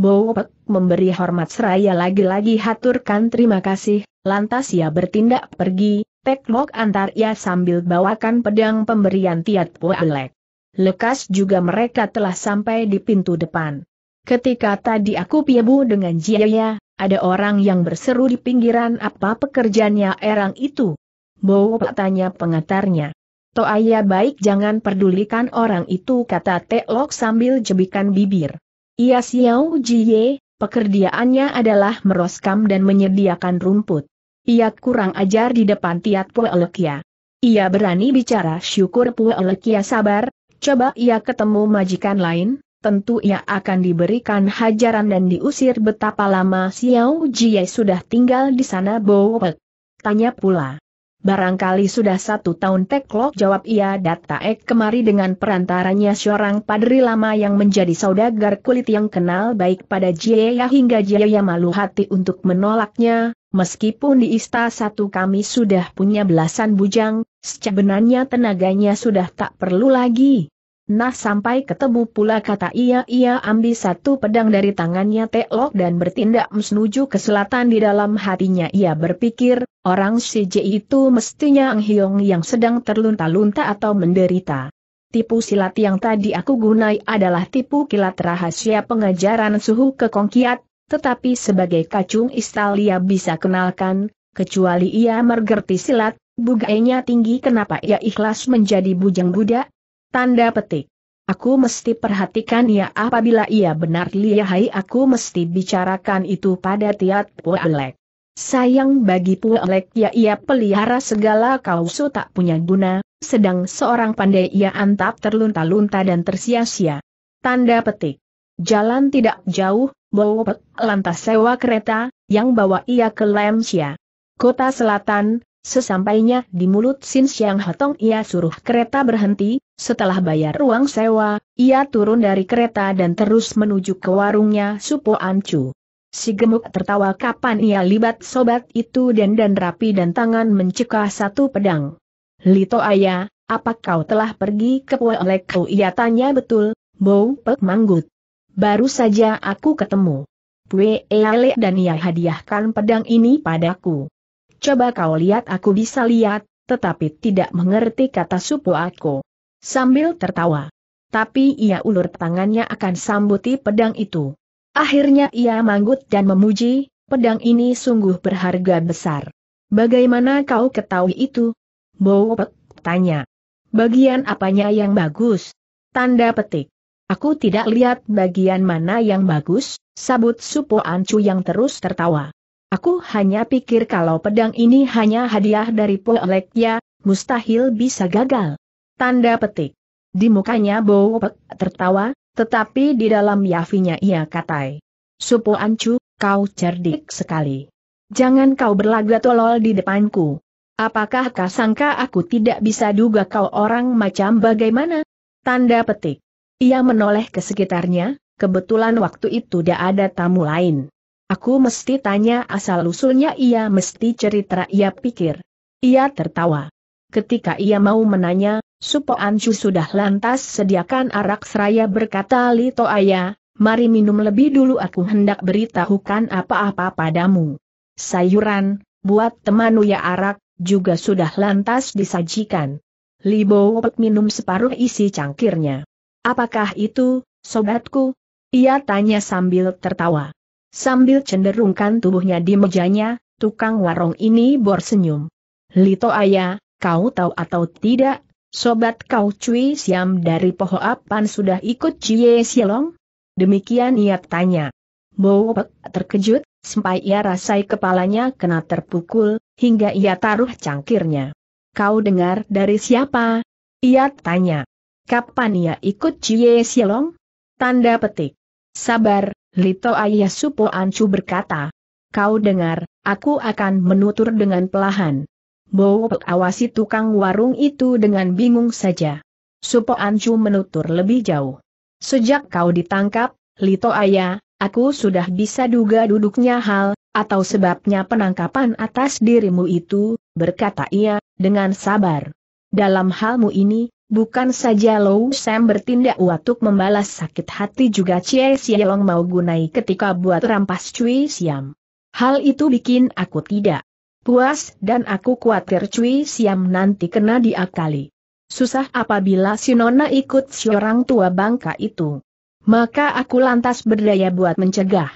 Bowopek memberi hormat seraya lagi-lagi haturkan terima kasih, lantas ia bertindak pergi, teklok antar ia sambil bawakan pedang pemberian Tiat Alek. Lekas juga mereka telah sampai di pintu depan. Ketika tadi aku piebu dengan Jiaya, ada orang yang berseru di pinggiran apa pekerjaannya erang itu? Bowo tanya pengatarnya. Toaya baik jangan pedulikan orang itu kata Teklok sambil jebikan bibir. Ia Xiao Jie, pekerjaannya adalah meroskam dan menyediakan rumput. Ia kurang ajar di depan Tiat Pue Elekia. Ia berani bicara syukur Pue Elekia sabar, coba ia ketemu majikan lain, tentu ia akan diberikan hajaran dan diusir betapa lama Xiao Jie sudah tinggal di sana Bowek. Tanya pula, Barangkali sudah satu tahun teklok jawab ia dataek kemari dengan perantaranya seorang padri lama yang menjadi saudagar kulit yang kenal baik pada Jiaya hingga Jiaya malu hati untuk menolaknya, meskipun di ista satu kami sudah punya belasan bujang, sebenarnya tenaganya sudah tak perlu lagi, Nah sampai ketemu pula kata ia ia ambil satu pedang dari tangannya Teok dan bertindak menuju ke selatan di dalam hatinya ia berpikir, orang CJ itu mestinya Ang Hiong yang sedang terlunta-lunta atau menderita. Tipu silat yang tadi aku gunai adalah tipu kilat rahasia pengajaran suhu kekongkiat, tetapi sebagai kacung istal ia bisa kenalkan, kecuali ia mergerti silat, bugainya tinggi kenapa ia ikhlas menjadi bujang budak, Tanda petik. Aku mesti perhatikan ya apabila ia benar lihai aku mesti bicarakan itu pada tiat puelek. Sayang bagi puelek ya ia pelihara segala kausu tak punya guna, sedang seorang pandai ia antap terlunta-lunta dan tersia-sia. Tanda petik. Jalan tidak jauh, bawa lantas sewa kereta, yang bawa ia ke Lemsia. Kota selatan, sesampainya di mulut Sin Siang Hatong ia suruh kereta berhenti, setelah bayar ruang sewa, ia turun dari kereta dan terus menuju ke warungnya Supo Ancu. Si gemuk tertawa kapan ia libat sobat itu dan dan rapi dan tangan mencekah satu pedang. Lito ayah, apa kau telah pergi ke Pueleku? Ia tanya betul, Bau Pek Manggut. Baru saja aku ketemu. Puele dan ia hadiahkan pedang ini padaku. Coba kau lihat aku bisa lihat, tetapi tidak mengerti kata Supo aku sambil tertawa. Tapi ia ulur tangannya akan sambuti pedang itu. Akhirnya ia manggut dan memuji, pedang ini sungguh berharga besar. Bagaimana kau ketahui itu? Bowopek tanya. Bagian apanya yang bagus? Tanda petik. Aku tidak lihat bagian mana yang bagus, sabut Supo Ancu yang terus tertawa. Aku hanya pikir kalau pedang ini hanya hadiah dari Poelek ya, mustahil bisa gagal. Tanda petik. Di mukanya Bo tertawa, tetapi di dalam yafinya ia katai. Supo Ancu, kau cerdik sekali. Jangan kau berlagak tolol di depanku. Apakah kau sangka aku tidak bisa duga kau orang macam bagaimana? Tanda petik. Ia menoleh ke sekitarnya, kebetulan waktu itu tidak ada tamu lain. Aku mesti tanya asal-usulnya ia mesti cerita ia pikir. Ia tertawa. Ketika ia mau menanya, Supo Ancu sudah lantas sediakan arak seraya berkata Lito Ayah, mari minum lebih dulu aku hendak beritahukan apa-apa padamu. Sayuran, buat temanu ya arak, juga sudah lantas disajikan. Libo minum separuh isi cangkirnya. Apakah itu, sobatku? Ia tanya sambil tertawa. Sambil cenderungkan tubuhnya di mejanya, tukang warung ini borsenyum. Lito Ayah, kau tahu atau tidak Sobat kau cuy Siam dari Pohoapan sudah ikut Cie Sielong? Demikian ia tanya. Bowopek terkejut, sampai ia rasai kepalanya kena terpukul, hingga ia taruh cangkirnya. Kau dengar dari siapa? Ia tanya. Kapan ia ikut Cie Sielong? Tanda petik. Sabar, Lito Ayah Supo Ancu berkata. Kau dengar, aku akan menutur dengan pelahan. Bowo awasi tukang warung itu dengan bingung saja. Supo Ancu menutur lebih jauh. Sejak kau ditangkap, Lito Ayah, aku sudah bisa duga duduknya hal, atau sebabnya penangkapan atas dirimu itu, berkata ia, dengan sabar. Dalam halmu ini, bukan saja Lou Sam bertindak watuk membalas sakit hati juga Cie Sielong mau gunai ketika buat rampas Cui Siam. Hal itu bikin aku tidak Puas dan aku khawatir Cui Siam nanti kena diakali. Susah apabila si Nona ikut si orang tua bangka itu. Maka aku lantas berdaya buat mencegah.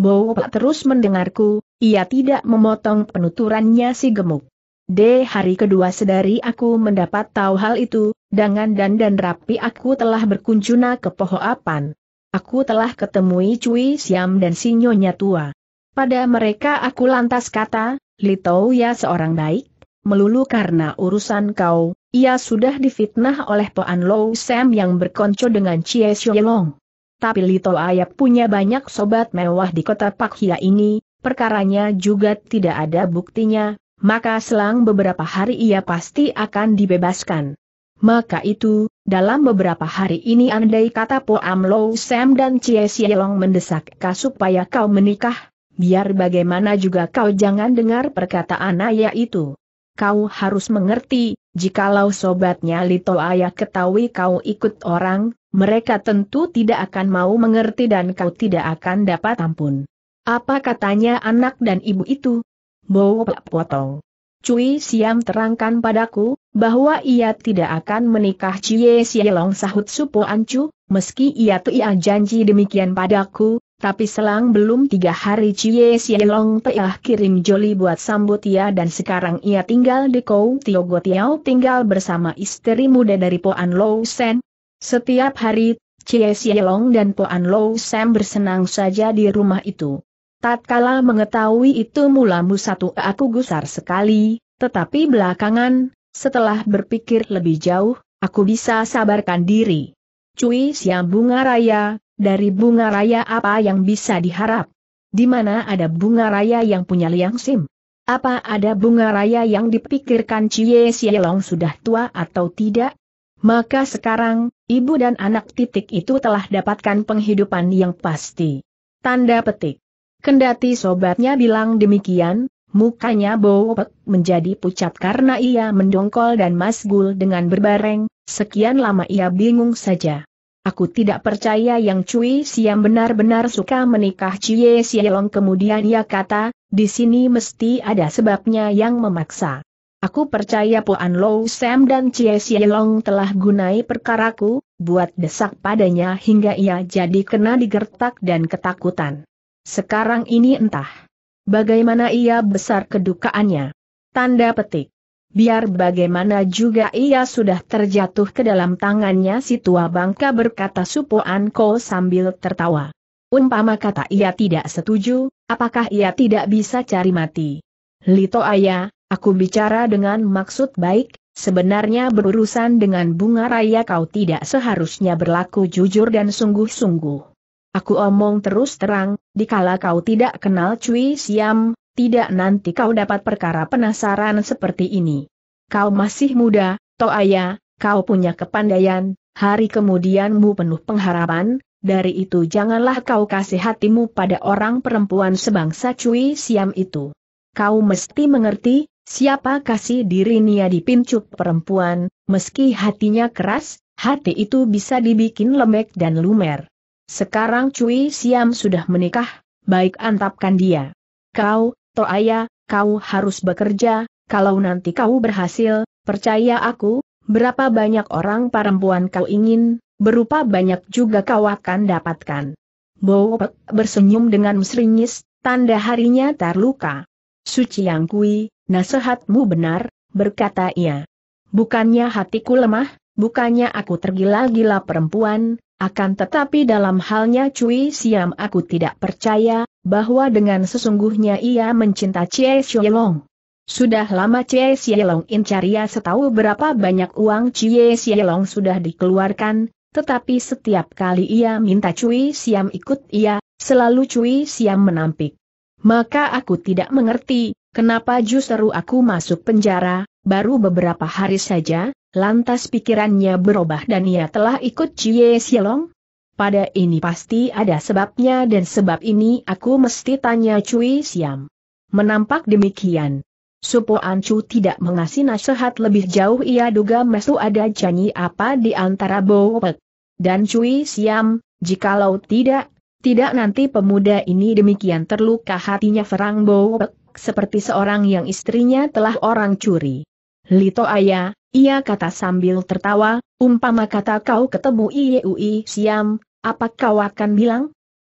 Bowo terus mendengarku, ia tidak memotong penuturannya si gemuk. De hari kedua sedari aku mendapat tahu hal itu, dengan dan dan rapi aku telah berkuncuna ke Pohoapan. Aku telah ketemui Cui Siam dan si Nyonya tua. Pada mereka aku lantas kata, Litou ya seorang baik, melulu karena urusan kau, ia sudah difitnah oleh Poan Low Sam yang berkonco dengan Chie Long. Tapi Litou ayah punya banyak sobat mewah di kota Pak Hia ini, perkaranya juga tidak ada buktinya, maka selang beberapa hari ia pasti akan dibebaskan. Maka itu, dalam beberapa hari ini andai kata Po Am Lo Sam dan Chie Long mendesak kau supaya kau menikah, biar bagaimana juga kau jangan dengar perkataan ayah itu. Kau harus mengerti, jikalau sobatnya Lito Ayah ketahui kau ikut orang, mereka tentu tidak akan mau mengerti dan kau tidak akan dapat ampun. Apa katanya anak dan ibu itu? Bowo potong. Cui Siam terangkan padaku, bahwa ia tidak akan menikah Cie Sielong sahut Supo Ancu, meski ia tuh ia janji demikian padaku, tapi selang belum tiga hari Cie Sielong telah kirim Joli buat sambut ia dan sekarang ia tinggal di Kou Tiogo Tiao tinggal bersama istri muda dari Poan Lou Sen. Setiap hari, Cie Sielong dan Poan Lou Sen bersenang saja di rumah itu. Tatkala mengetahui itu mulamu satu aku gusar sekali, tetapi belakangan, setelah berpikir lebih jauh, aku bisa sabarkan diri. Cui siang Bunga Raya, dari bunga raya apa yang bisa diharap? Di mana ada bunga raya yang punya liang sim? Apa ada bunga raya yang dipikirkan Cie Sielong sudah tua atau tidak? Maka sekarang, ibu dan anak titik itu telah dapatkan penghidupan yang pasti. Tanda petik. Kendati sobatnya bilang demikian, mukanya bowopek menjadi pucat karena ia mendongkol dan masgul dengan berbareng, sekian lama ia bingung saja. Aku tidak percaya yang Cui Siam benar-benar suka menikah Cie Sielong kemudian ia kata, di sini mesti ada sebabnya yang memaksa. Aku percaya Puan Low Sam dan Cie Sielong telah gunai perkaraku, buat desak padanya hingga ia jadi kena digertak dan ketakutan. Sekarang ini entah bagaimana ia besar kedukaannya. Tanda petik biar bagaimana juga ia sudah terjatuh ke dalam tangannya si tua bangka berkata Supo Anko sambil tertawa. Umpama kata ia tidak setuju, apakah ia tidak bisa cari mati? Lito Ayah, aku bicara dengan maksud baik, sebenarnya berurusan dengan bunga raya kau tidak seharusnya berlaku jujur dan sungguh-sungguh. Aku omong terus terang, dikala kau tidak kenal Cui Siam, tidak nanti kau dapat perkara penasaran seperti ini. Kau masih muda, Toaya, kau punya kepandaian, hari kemudianmu penuh pengharapan, dari itu janganlah kau kasih hatimu pada orang perempuan sebangsa cuy Siam itu. Kau mesti mengerti, siapa kasih diri Nia dipincuk perempuan, meski hatinya keras, hati itu bisa dibikin lembek dan lumer. Sekarang cuy Siam sudah menikah, baik antapkan dia. Kau, Toaya, kau harus bekerja, kalau nanti kau berhasil, percaya aku, berapa banyak orang perempuan kau ingin, berupa banyak juga kau akan dapatkan. Bowopek bersenyum dengan seringis, tanda harinya terluka. Suci Yang Kui, nasihatmu benar, berkata ia. Bukannya hatiku lemah, bukannya aku tergila-gila perempuan, akan tetapi dalam halnya cuy Siam aku tidak percaya, bahwa dengan sesungguhnya ia mencinta Chie Xielong. Sudah lama Chie Xielong incaria setahu berapa banyak uang Chie Xielong sudah dikeluarkan, tetapi setiap kali ia minta Cui Siam ikut ia, selalu Cui Siam menampik. Maka aku tidak mengerti, kenapa justru aku masuk penjara, baru beberapa hari saja, lantas pikirannya berubah dan ia telah ikut Chie Xielong? Pada ini pasti ada sebabnya dan sebab ini aku mesti tanya Cui Siam. Menampak demikian. Supo Ancu tidak mengasih nasihat lebih jauh ia duga mesu ada janji apa di antara Bowek. Dan Cui Siam, jikalau tidak, tidak nanti pemuda ini demikian terluka hatinya Ferang Bowek, seperti seorang yang istrinya telah orang curi. Lito ayah, ia kata sambil tertawa, umpama kata kau ketemu Iyui Siam, apa kau akan bilang?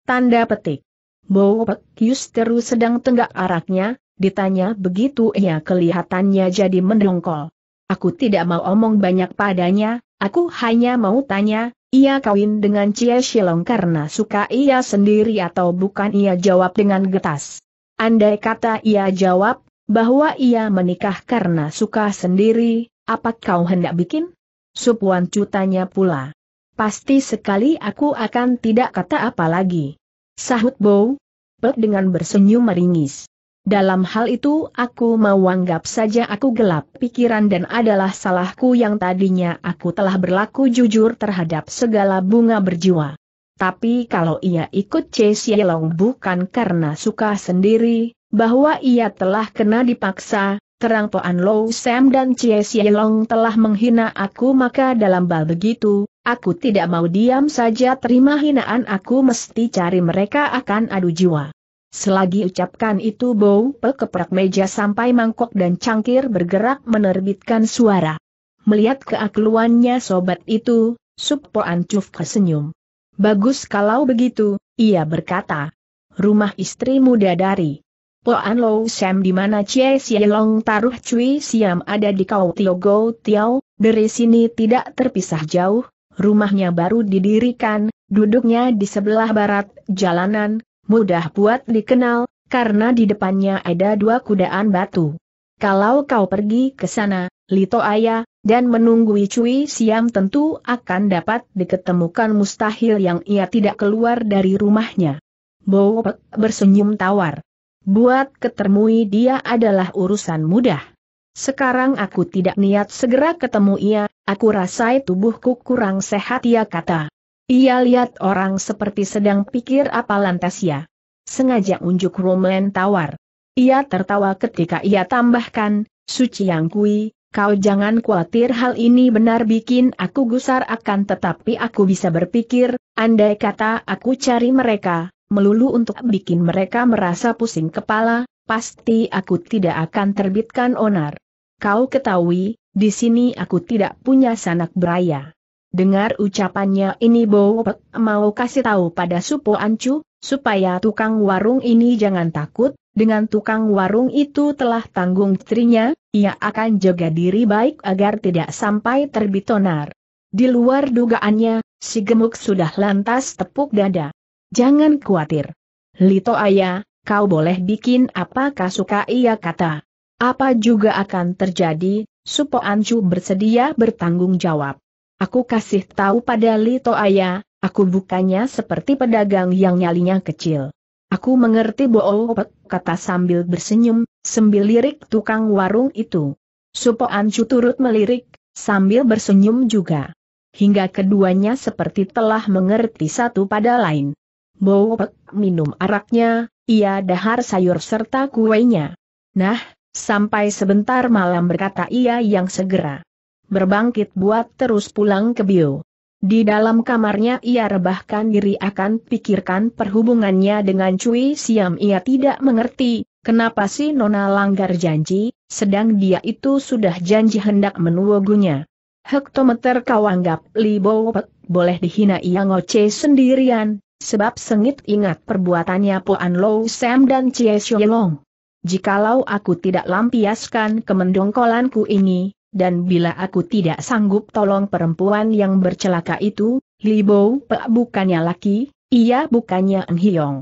Tanda petik. Bo Pek Yusteru sedang tenggak araknya, ditanya begitu ia kelihatannya jadi mendongkol. Aku tidak mau omong banyak padanya, aku hanya mau tanya, ia kawin dengan Cia Shilong karena suka ia sendiri atau bukan ia jawab dengan getas. Andai kata ia jawab, bahwa ia menikah karena suka sendiri, apa kau hendak bikin? Supuan cutanya pula. Pasti sekali aku akan tidak kata apa lagi. Sahut Bow. Pek dengan bersenyum meringis. Dalam hal itu aku mau anggap saja aku gelap pikiran dan adalah salahku yang tadinya aku telah berlaku jujur terhadap segala bunga berjiwa. Tapi kalau ia ikut C. Sielong bukan karena suka sendiri, bahwa ia telah kena dipaksa, Terang Toan Low Sam dan Chie Xie Long telah menghina aku maka dalam bal begitu, aku tidak mau diam saja terima hinaan aku mesti cari mereka akan adu jiwa. Selagi ucapkan itu bau pel keprak meja sampai mangkok dan cangkir bergerak menerbitkan suara. Melihat keakluannya sobat itu, sup Poan Chuf kesenyum. Bagus kalau begitu, ia berkata. Rumah istri muda dari Poan Lo Sam di mana cie sielong Long taruh Cui Siam ada di Kau Tio Go Tiao, dari sini tidak terpisah jauh, rumahnya baru didirikan, duduknya di sebelah barat jalanan, mudah buat dikenal, karena di depannya ada dua kudaan batu. Kalau kau pergi ke sana, Lito Ayah, dan menunggui Cui Siam tentu akan dapat diketemukan mustahil yang ia tidak keluar dari rumahnya. Bowok bersenyum tawar. Buat ketemui dia adalah urusan mudah. Sekarang aku tidak niat segera ketemu ia, aku rasai tubuhku kurang sehat ya kata. Ia lihat orang seperti sedang pikir apa lantas ya. Sengaja unjuk Roman tawar. Ia tertawa ketika ia tambahkan, Suci Yang Kui, kau jangan khawatir hal ini benar bikin aku gusar akan tetapi aku bisa berpikir, andai kata aku cari mereka, melulu untuk bikin mereka merasa pusing kepala, pasti aku tidak akan terbitkan onar. Kau ketahui, di sini aku tidak punya sanak beraya. Dengar ucapannya ini Bowok mau kasih tahu pada Supo Ancu, supaya tukang warung ini jangan takut, dengan tukang warung itu telah tanggung istrinya, ia akan jaga diri baik agar tidak sampai terbit onar. Di luar dugaannya, si gemuk sudah lantas tepuk dada. Jangan khawatir. Lito Ayah, kau boleh bikin apa suka ia kata. Apa juga akan terjadi, Supo Anju bersedia bertanggung jawab. Aku kasih tahu pada Lito Ayah, aku bukannya seperti pedagang yang nyalinya kecil. Aku mengerti Boopek, kata sambil bersenyum, sambil lirik tukang warung itu. Supo Anju turut melirik, sambil bersenyum juga. Hingga keduanya seperti telah mengerti satu pada lain. Boopek minum araknya, ia dahar sayur serta kuenya. Nah, sampai sebentar malam berkata ia yang segera. Berbangkit buat terus pulang ke bio. Di dalam kamarnya ia rebahkan diri akan pikirkan perhubungannya dengan Cui Siam ia tidak mengerti, kenapa si Nona langgar janji, sedang dia itu sudah janji hendak menuogunya. Hektometer kau anggap Li Bo Pek, boleh dihina ia ngoce sendirian, Sebab sengit ingat perbuatannya Puan Lou Sam dan Chie Long. Jikalau aku tidak lampiaskan kemendongkolanku ini, dan bila aku tidak sanggup tolong perempuan yang bercelaka itu, Li Bo Pe bukannya laki, ia bukannya En Hiong.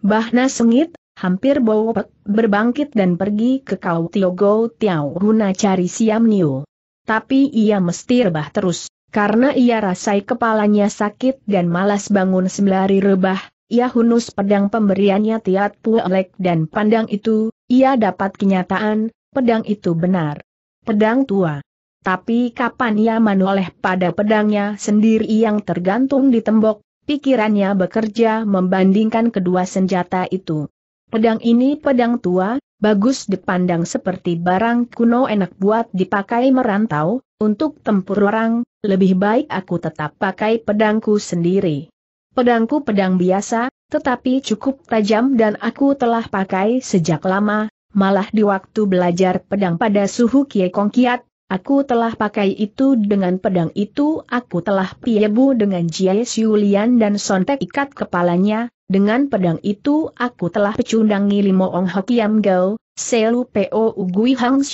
Bahna sengit, hampir Bo Pe berbangkit dan pergi ke Kau Tio Go Tiao guna cari Siam Niu. Tapi ia mesti rebah terus. Karena ia rasai kepalanya sakit dan malas bangun sembari rebah, ia hunus pedang pemberiannya Tiat Puolek dan pandang itu, ia dapat kenyataan, pedang itu benar. Pedang tua. Tapi kapan ia menoleh pada pedangnya sendiri yang tergantung di tembok, pikirannya bekerja membandingkan kedua senjata itu. Pedang ini pedang tua, bagus dipandang seperti barang kuno enak buat dipakai merantau, untuk tempur orang, lebih baik aku tetap pakai pedangku sendiri. Pedangku pedang biasa, tetapi cukup tajam dan aku telah pakai sejak lama, malah di waktu belajar pedang pada suhu Kie Kong Kiat, Aku telah pakai itu dengan pedang itu, aku telah piebu dengan Jie Siulian dan sontek ikat kepalanya, dengan pedang itu aku telah pecundangi Limo Ong Hokiam Gao, Selu Po Ugui Hang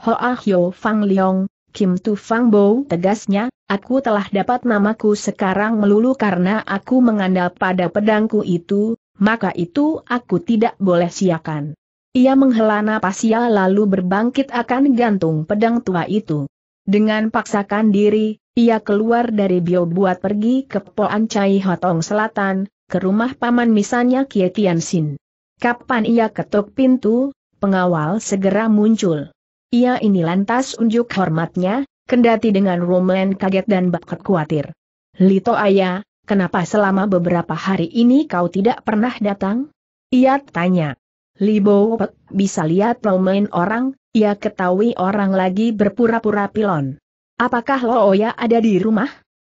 Ho Ah Hyo Fang Leong, Kim Tu Fang Bo. Tegasnya, aku telah dapat namaku sekarang melulu karena aku mengandalkan pada pedangku itu, maka itu aku tidak boleh siakan. Ia menghela napas ia lalu berbangkit akan gantung pedang tua itu. Dengan paksakan diri, ia keluar dari bio buat pergi ke Poan Chai Hotong Selatan, ke rumah paman misalnya Kie Tian Sin. Kapan ia ketuk pintu, pengawal segera muncul. Ia ini lantas unjuk hormatnya, kendati dengan Roman kaget dan bakat khawatir. Lito Aya, kenapa selama beberapa hari ini kau tidak pernah datang? Ia tanya. Li Pek bisa lihat main orang, ia ketahui orang lagi berpura-pura pilon. Apakah Lo Oya ada di rumah?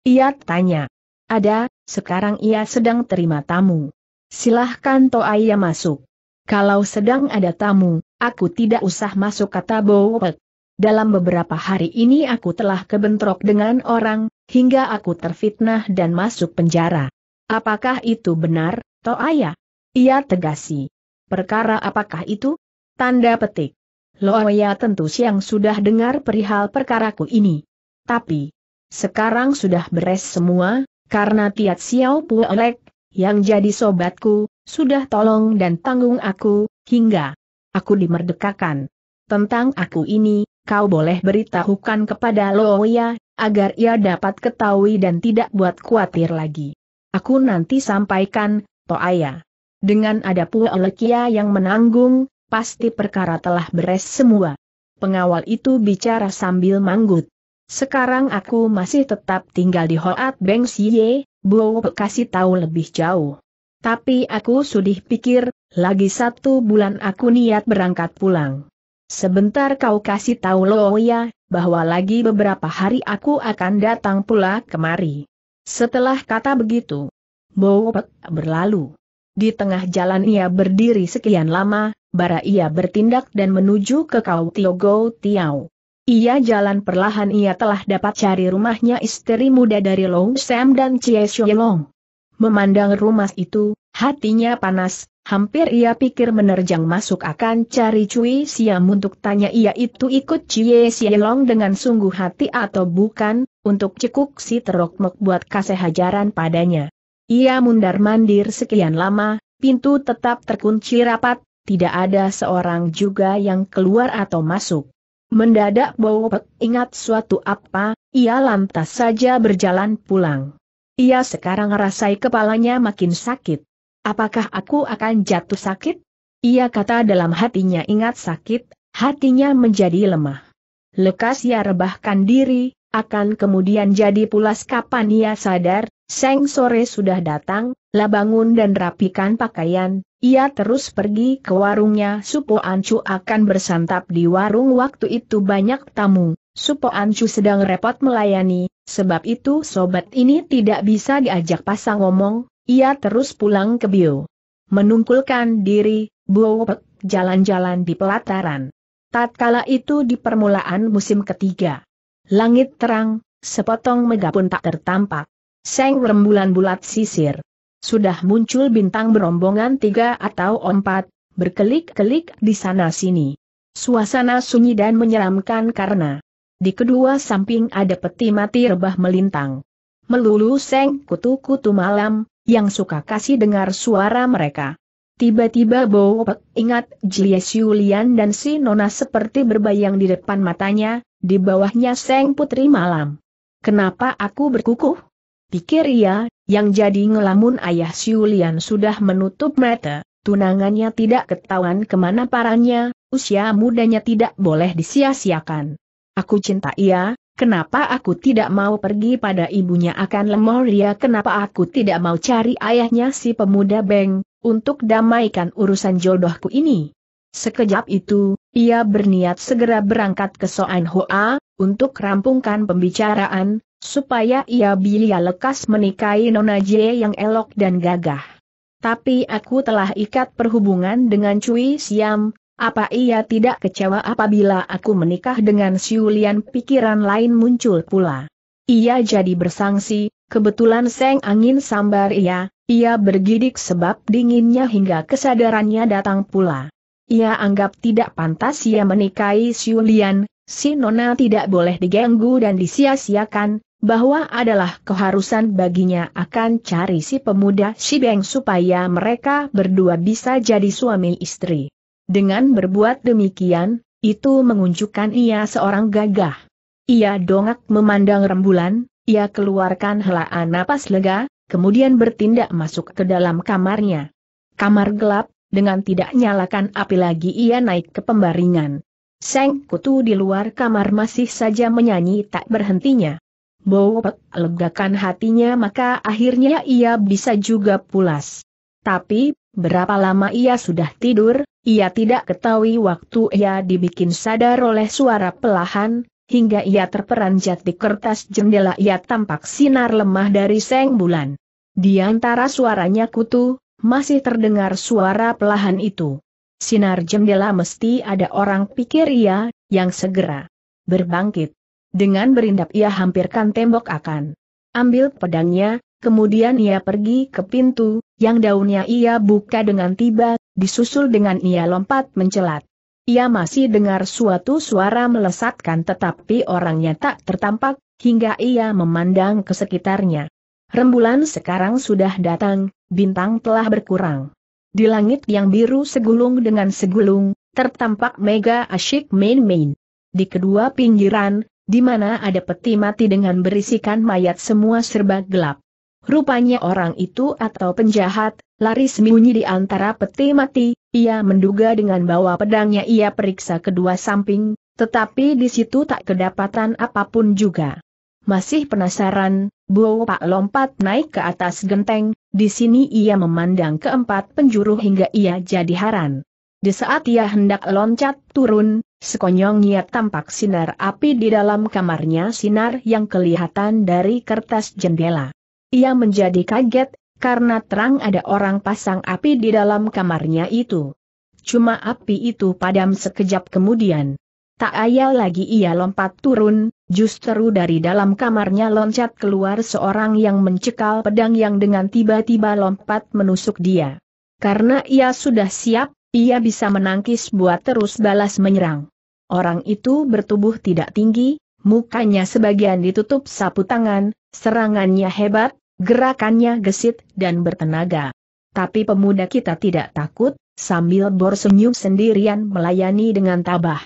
Ia tanya. Ada, sekarang ia sedang terima tamu. Silahkan Toaya masuk. Kalau sedang ada tamu, aku tidak usah masuk kata Bo Pek. Dalam beberapa hari ini aku telah kebentrok dengan orang, hingga aku terfitnah dan masuk penjara. Apakah itu benar, Toaya? Ia tegasi. Perkara apakah itu? Tanda petik. Loya tentu siang sudah dengar perihal perkaraku ini. Tapi, sekarang sudah beres semua, karena Tiat Xiao Puolek, yang jadi sobatku, sudah tolong dan tanggung aku, hingga aku dimerdekakan. Tentang aku ini, kau boleh beritahukan kepada Loya, agar ia dapat ketahui dan tidak buat khawatir lagi. Aku nanti sampaikan, Toaya. Dengan ada pula Puelekia yang menanggung, pasti perkara telah beres semua. Pengawal itu bicara sambil manggut. Sekarang aku masih tetap tinggal di Hoat Beng Siye, Bo kasih tahu lebih jauh. Tapi aku sudah pikir, lagi satu bulan aku niat berangkat pulang. Sebentar kau kasih tahu ya, bahwa lagi beberapa hari aku akan datang pula kemari. Setelah kata begitu, Bowok berlalu. Di tengah jalan ia berdiri sekian lama, bara ia bertindak dan menuju ke Kau Tiogo Tiao. Ia jalan perlahan ia telah dapat cari rumahnya istri muda dari Long Sam dan Chie Long. Memandang rumah itu, hatinya panas, hampir ia pikir menerjang masuk akan cari Cui Siam untuk tanya ia itu ikut Chie Long dengan sungguh hati atau bukan, untuk cekuk si terokmok buat kasih hajaran padanya. Ia mundar-mandir sekian lama, pintu tetap terkunci rapat, tidak ada seorang juga yang keluar atau masuk. Mendadak Bowopek ingat suatu apa, ia lantas saja berjalan pulang. Ia sekarang rasai kepalanya makin sakit. Apakah aku akan jatuh sakit? Ia kata dalam hatinya ingat sakit, hatinya menjadi lemah. Lekas ia rebahkan diri, akan kemudian jadi pulas kapan ia sadar, Seng sore sudah datang, lah bangun dan rapikan pakaian, ia terus pergi ke warungnya Supo Ancu akan bersantap di warung waktu itu banyak tamu, Supo Ancu sedang repot melayani, sebab itu sobat ini tidak bisa diajak pasang ngomong, ia terus pulang ke Bio. Menungkulkan diri, Buopek jalan-jalan di pelataran. Tatkala itu di permulaan musim ketiga. Langit terang, sepotong megapun tak tertampak. Seng rembulan bulat sisir. Sudah muncul bintang berombongan tiga atau empat, berkelik-kelik di sana-sini. Suasana sunyi dan menyeramkan karena di kedua samping ada peti mati rebah melintang. Melulu Seng kutu-kutu malam, yang suka kasih dengar suara mereka. Tiba-tiba Bowopek ingat Jie Lian dan si Nona seperti berbayang di depan matanya, di bawahnya Seng Putri Malam. Kenapa aku berkukuh? Pikir ia, yang jadi ngelamun ayah Siulian sudah menutup mata, tunangannya tidak ketahuan kemana parahnya, usia mudanya tidak boleh disia-siakan. Aku cinta ia, kenapa aku tidak mau pergi pada ibunya akan lemah Ia kenapa aku tidak mau cari ayahnya si pemuda Beng, untuk damaikan urusan jodohku ini. Sekejap itu, ia berniat segera berangkat ke Soan Hoa, untuk rampungkan pembicaraan, supaya ia bila lekas menikahi Nona Jie yang elok dan gagah. Tapi aku telah ikat perhubungan dengan Cui Siam, apa ia tidak kecewa apabila aku menikah dengan Siulian pikiran lain muncul pula. Ia jadi bersangsi, kebetulan seng angin sambar ia, ia bergidik sebab dinginnya hingga kesadarannya datang pula. Ia anggap tidak pantas ia menikahi Siulian, si Nona tidak boleh diganggu dan disia-siakan, bahwa adalah keharusan baginya akan cari si pemuda si Beng supaya mereka berdua bisa jadi suami istri. Dengan berbuat demikian, itu mengunjukkan ia seorang gagah. Ia dongak memandang rembulan, ia keluarkan helaan napas lega, kemudian bertindak masuk ke dalam kamarnya. Kamar gelap, dengan tidak nyalakan api lagi ia naik ke pembaringan. Seng Kutu di luar kamar masih saja menyanyi tak berhentinya. Bowpet legakan hatinya maka akhirnya ia bisa juga pulas. Tapi, berapa lama ia sudah tidur, ia tidak ketahui waktu ia dibikin sadar oleh suara pelahan, hingga ia terperanjat di kertas jendela ia tampak sinar lemah dari seng bulan. Di antara suaranya kutu, masih terdengar suara pelahan itu. Sinar jendela mesti ada orang pikir ia, yang segera berbangkit. Dengan berindap ia hampirkan tembok akan. Ambil pedangnya, kemudian ia pergi ke pintu, yang daunnya ia buka dengan tiba, disusul dengan ia lompat mencelat. Ia masih dengar suatu suara melesatkan tetapi orangnya tak tertampak, hingga ia memandang ke sekitarnya. Rembulan sekarang sudah datang, bintang telah berkurang. Di langit yang biru segulung dengan segulung, tertampak mega asyik main-main. Di kedua pinggiran, di mana ada peti mati dengan berisikan mayat semua serba gelap. Rupanya orang itu atau penjahat, lari sembunyi di antara peti mati, ia menduga dengan bawa pedangnya ia periksa kedua samping, tetapi di situ tak kedapatan apapun juga. Masih penasaran, Bo Pak lompat naik ke atas genteng, di sini ia memandang keempat penjuru hingga ia jadi haran. Di saat ia hendak loncat turun, Sekonyong niat tampak sinar api di dalam kamarnya sinar yang kelihatan dari kertas jendela. Ia menjadi kaget, karena terang ada orang pasang api di dalam kamarnya itu. Cuma api itu padam sekejap kemudian. Tak ayal lagi ia lompat turun, justru dari dalam kamarnya loncat keluar seorang yang mencekal pedang yang dengan tiba-tiba lompat menusuk dia. Karena ia sudah siap, ia bisa menangkis buat terus balas menyerang. Orang itu bertubuh tidak tinggi, mukanya sebagian ditutup sapu tangan, serangannya hebat, gerakannya gesit dan bertenaga. Tapi pemuda kita tidak takut, sambil bersenyum sendirian melayani dengan tabah.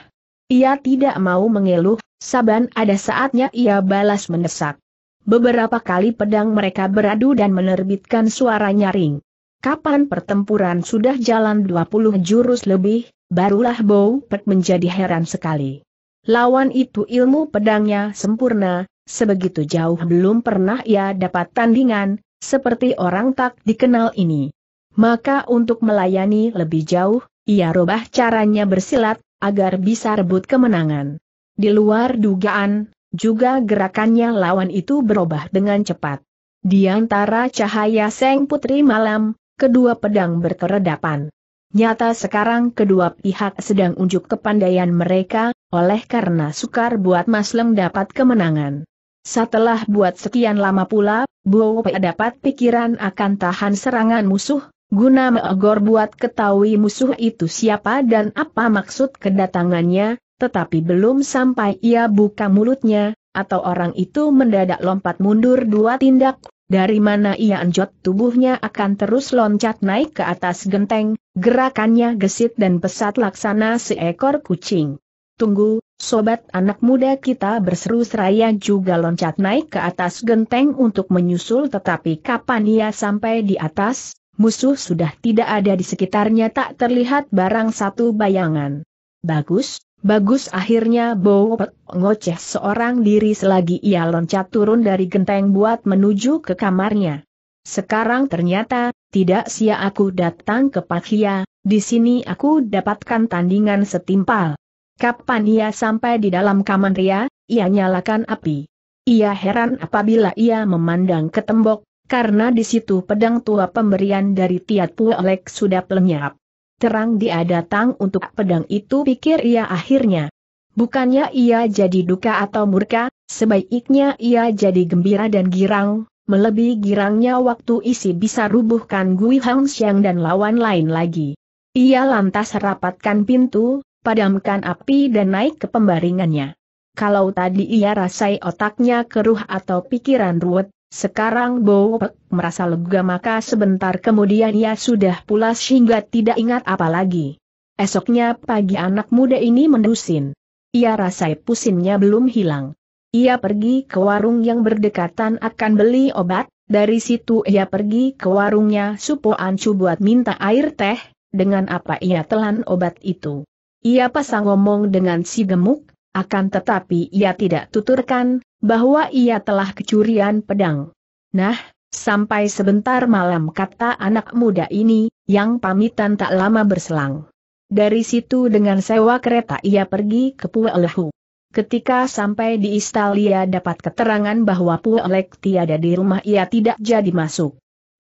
Ia tidak mau mengeluh, saban ada saatnya ia balas mendesak. Beberapa kali pedang mereka beradu dan menerbitkan suara nyaring. Kapan pertempuran sudah jalan 20 jurus lebih, barulah Bow Pet menjadi heran sekali. Lawan itu ilmu pedangnya sempurna, sebegitu jauh belum pernah ia dapat tandingan, seperti orang tak dikenal ini. Maka untuk melayani lebih jauh, ia robah caranya bersilat, agar bisa rebut kemenangan. Di luar dugaan, juga gerakannya lawan itu berubah dengan cepat. Di antara cahaya Seng Putri Malam, kedua pedang berkeredapan. Nyata sekarang kedua pihak sedang unjuk kepandaian mereka, oleh karena sukar buat Maslem dapat kemenangan. Setelah buat sekian lama pula, Bowe dapat pikiran akan tahan serangan musuh, guna meogor buat ketahui musuh itu siapa dan apa maksud kedatangannya, tetapi belum sampai ia buka mulutnya, atau orang itu mendadak lompat mundur dua tindak, dari mana ia anjot tubuhnya akan terus loncat naik ke atas genteng, gerakannya gesit dan pesat laksana seekor kucing. Tunggu, sobat anak muda kita berseru seraya juga loncat naik ke atas genteng untuk menyusul tetapi kapan ia sampai di atas, musuh sudah tidak ada di sekitarnya tak terlihat barang satu bayangan. Bagus, Bagus akhirnya Bo ngoceh seorang diri selagi ia loncat turun dari genteng buat menuju ke kamarnya. Sekarang ternyata, tidak sia aku datang ke Pakia, di sini aku dapatkan tandingan setimpal. Kapan ia sampai di dalam kamar ria, ya? ia nyalakan api. Ia heran apabila ia memandang ke tembok, karena di situ pedang tua pemberian dari Tiat Alek sudah lenyap terang dia datang untuk pedang itu pikir ia akhirnya. Bukannya ia jadi duka atau murka, sebaiknya ia jadi gembira dan girang, melebihi girangnya waktu isi bisa rubuhkan Gui Hang Xiang dan lawan lain lagi. Ia lantas rapatkan pintu, padamkan api dan naik ke pembaringannya. Kalau tadi ia rasai otaknya keruh atau pikiran ruwet, sekarang Bowpek merasa lega maka sebentar kemudian ia sudah pulas hingga tidak ingat apa lagi. Esoknya pagi anak muda ini mendusin. Ia rasai pusingnya belum hilang. Ia pergi ke warung yang berdekatan akan beli obat, dari situ ia pergi ke warungnya Supo Ancu buat minta air teh, dengan apa ia telan obat itu. Ia pasang ngomong dengan si gemuk, akan tetapi ia tidak tuturkan, bahwa ia telah kecurian pedang. Nah, sampai sebentar malam kata anak muda ini, yang pamitan tak lama berselang. Dari situ dengan sewa kereta ia pergi ke Puelehu. Ketika sampai di istal ia dapat keterangan bahwa Puelek tiada di rumah ia tidak jadi masuk.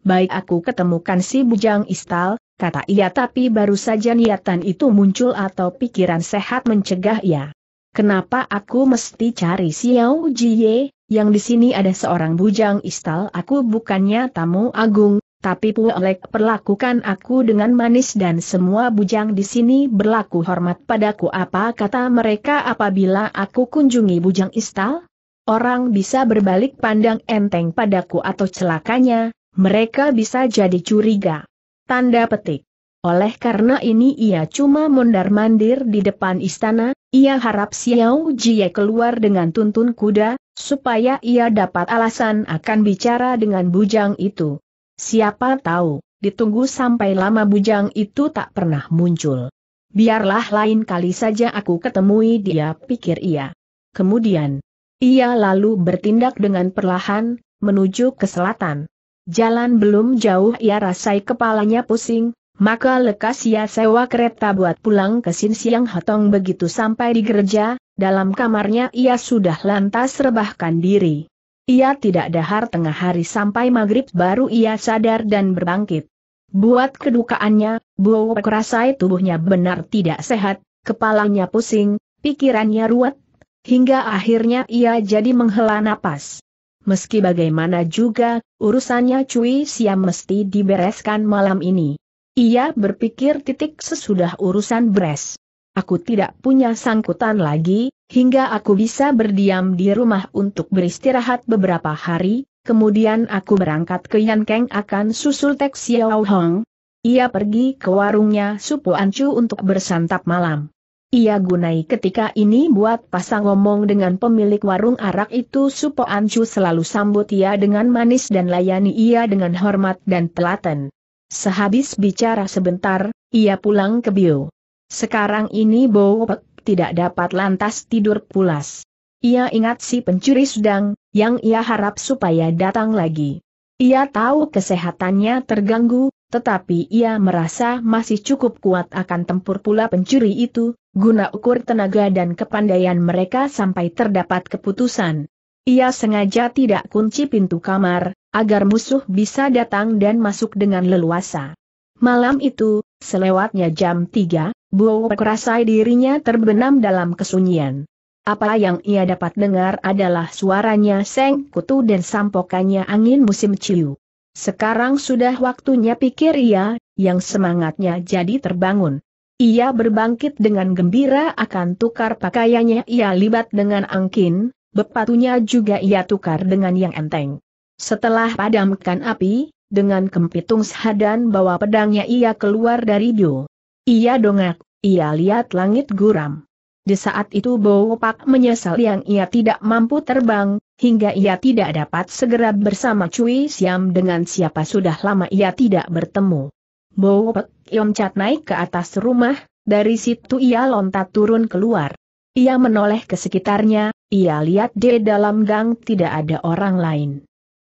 Baik aku ketemukan si bujang Istal, kata ia tapi baru saja niatan itu muncul atau pikiran sehat mencegah ia. Kenapa aku mesti cari Xiao Jie, yang di sini ada seorang bujang istal aku bukannya tamu agung, tapi Puelek perlakukan aku dengan manis dan semua bujang di sini berlaku hormat padaku apa kata mereka apabila aku kunjungi bujang istal? Orang bisa berbalik pandang enteng padaku atau celakanya, mereka bisa jadi curiga. Tanda petik. Oleh karena ini ia cuma mondar-mandir di depan istana, ia harap Xiao Jie keluar dengan tuntun kuda, supaya ia dapat alasan akan bicara dengan bujang itu. Siapa tahu, ditunggu sampai lama bujang itu tak pernah muncul. Biarlah lain kali saja aku ketemui dia, pikir ia. Kemudian, ia lalu bertindak dengan perlahan, menuju ke selatan. Jalan belum jauh ia rasai kepalanya pusing, maka lekas ia sewa kereta buat pulang ke Sin Siang Hotong begitu sampai di gereja, dalam kamarnya ia sudah lantas rebahkan diri. Ia tidak dahar tengah hari sampai maghrib baru ia sadar dan berbangkit. Buat kedukaannya, Buo rasai tubuhnya benar tidak sehat, kepalanya pusing, pikirannya ruwet, hingga akhirnya ia jadi menghela napas. Meski bagaimana juga, urusannya cuy Siam mesti dibereskan malam ini. Ia berpikir titik sesudah urusan beres. Aku tidak punya sangkutan lagi, hingga aku bisa berdiam di rumah untuk beristirahat beberapa hari, kemudian aku berangkat ke Yankeng akan susul Tek Xiao Hong. Ia pergi ke warungnya Supu Ancu untuk bersantap malam. Ia gunai ketika ini buat pasang ngomong dengan pemilik warung arak itu Supo Ancu selalu sambut ia dengan manis dan layani ia dengan hormat dan telaten. Sehabis bicara sebentar, ia pulang ke Bio. Sekarang ini Bowek tidak dapat lantas tidur pulas. Ia ingat si pencuri sedang, yang ia harap supaya datang lagi. Ia tahu kesehatannya terganggu, tetapi ia merasa masih cukup kuat akan tempur pula pencuri itu, guna ukur tenaga dan kepandaian mereka sampai terdapat keputusan. Ia sengaja tidak kunci pintu kamar, agar musuh bisa datang dan masuk dengan leluasa. Malam itu, selewatnya jam 3, Bowo kerasa dirinya terbenam dalam kesunyian. Apa yang ia dapat dengar adalah suaranya seng kutu dan sampokannya angin musim ciu. Sekarang sudah waktunya pikir ia, yang semangatnya jadi terbangun. Ia berbangkit dengan gembira akan tukar pakaiannya ia libat dengan angkin, bepatunya juga ia tukar dengan yang enteng. Setelah padamkan api, dengan kempitung sehadan bawa pedangnya ia keluar dari bio. Ia dongak, ia lihat langit guram. Di saat itu Bowopak menyesal yang ia tidak mampu terbang, hingga ia tidak dapat segera bersama Cui Siam dengan siapa sudah lama ia tidak bertemu. Bowopak yomcat naik ke atas rumah, dari situ ia lontat turun keluar. Ia menoleh ke sekitarnya, ia lihat di dalam gang tidak ada orang lain.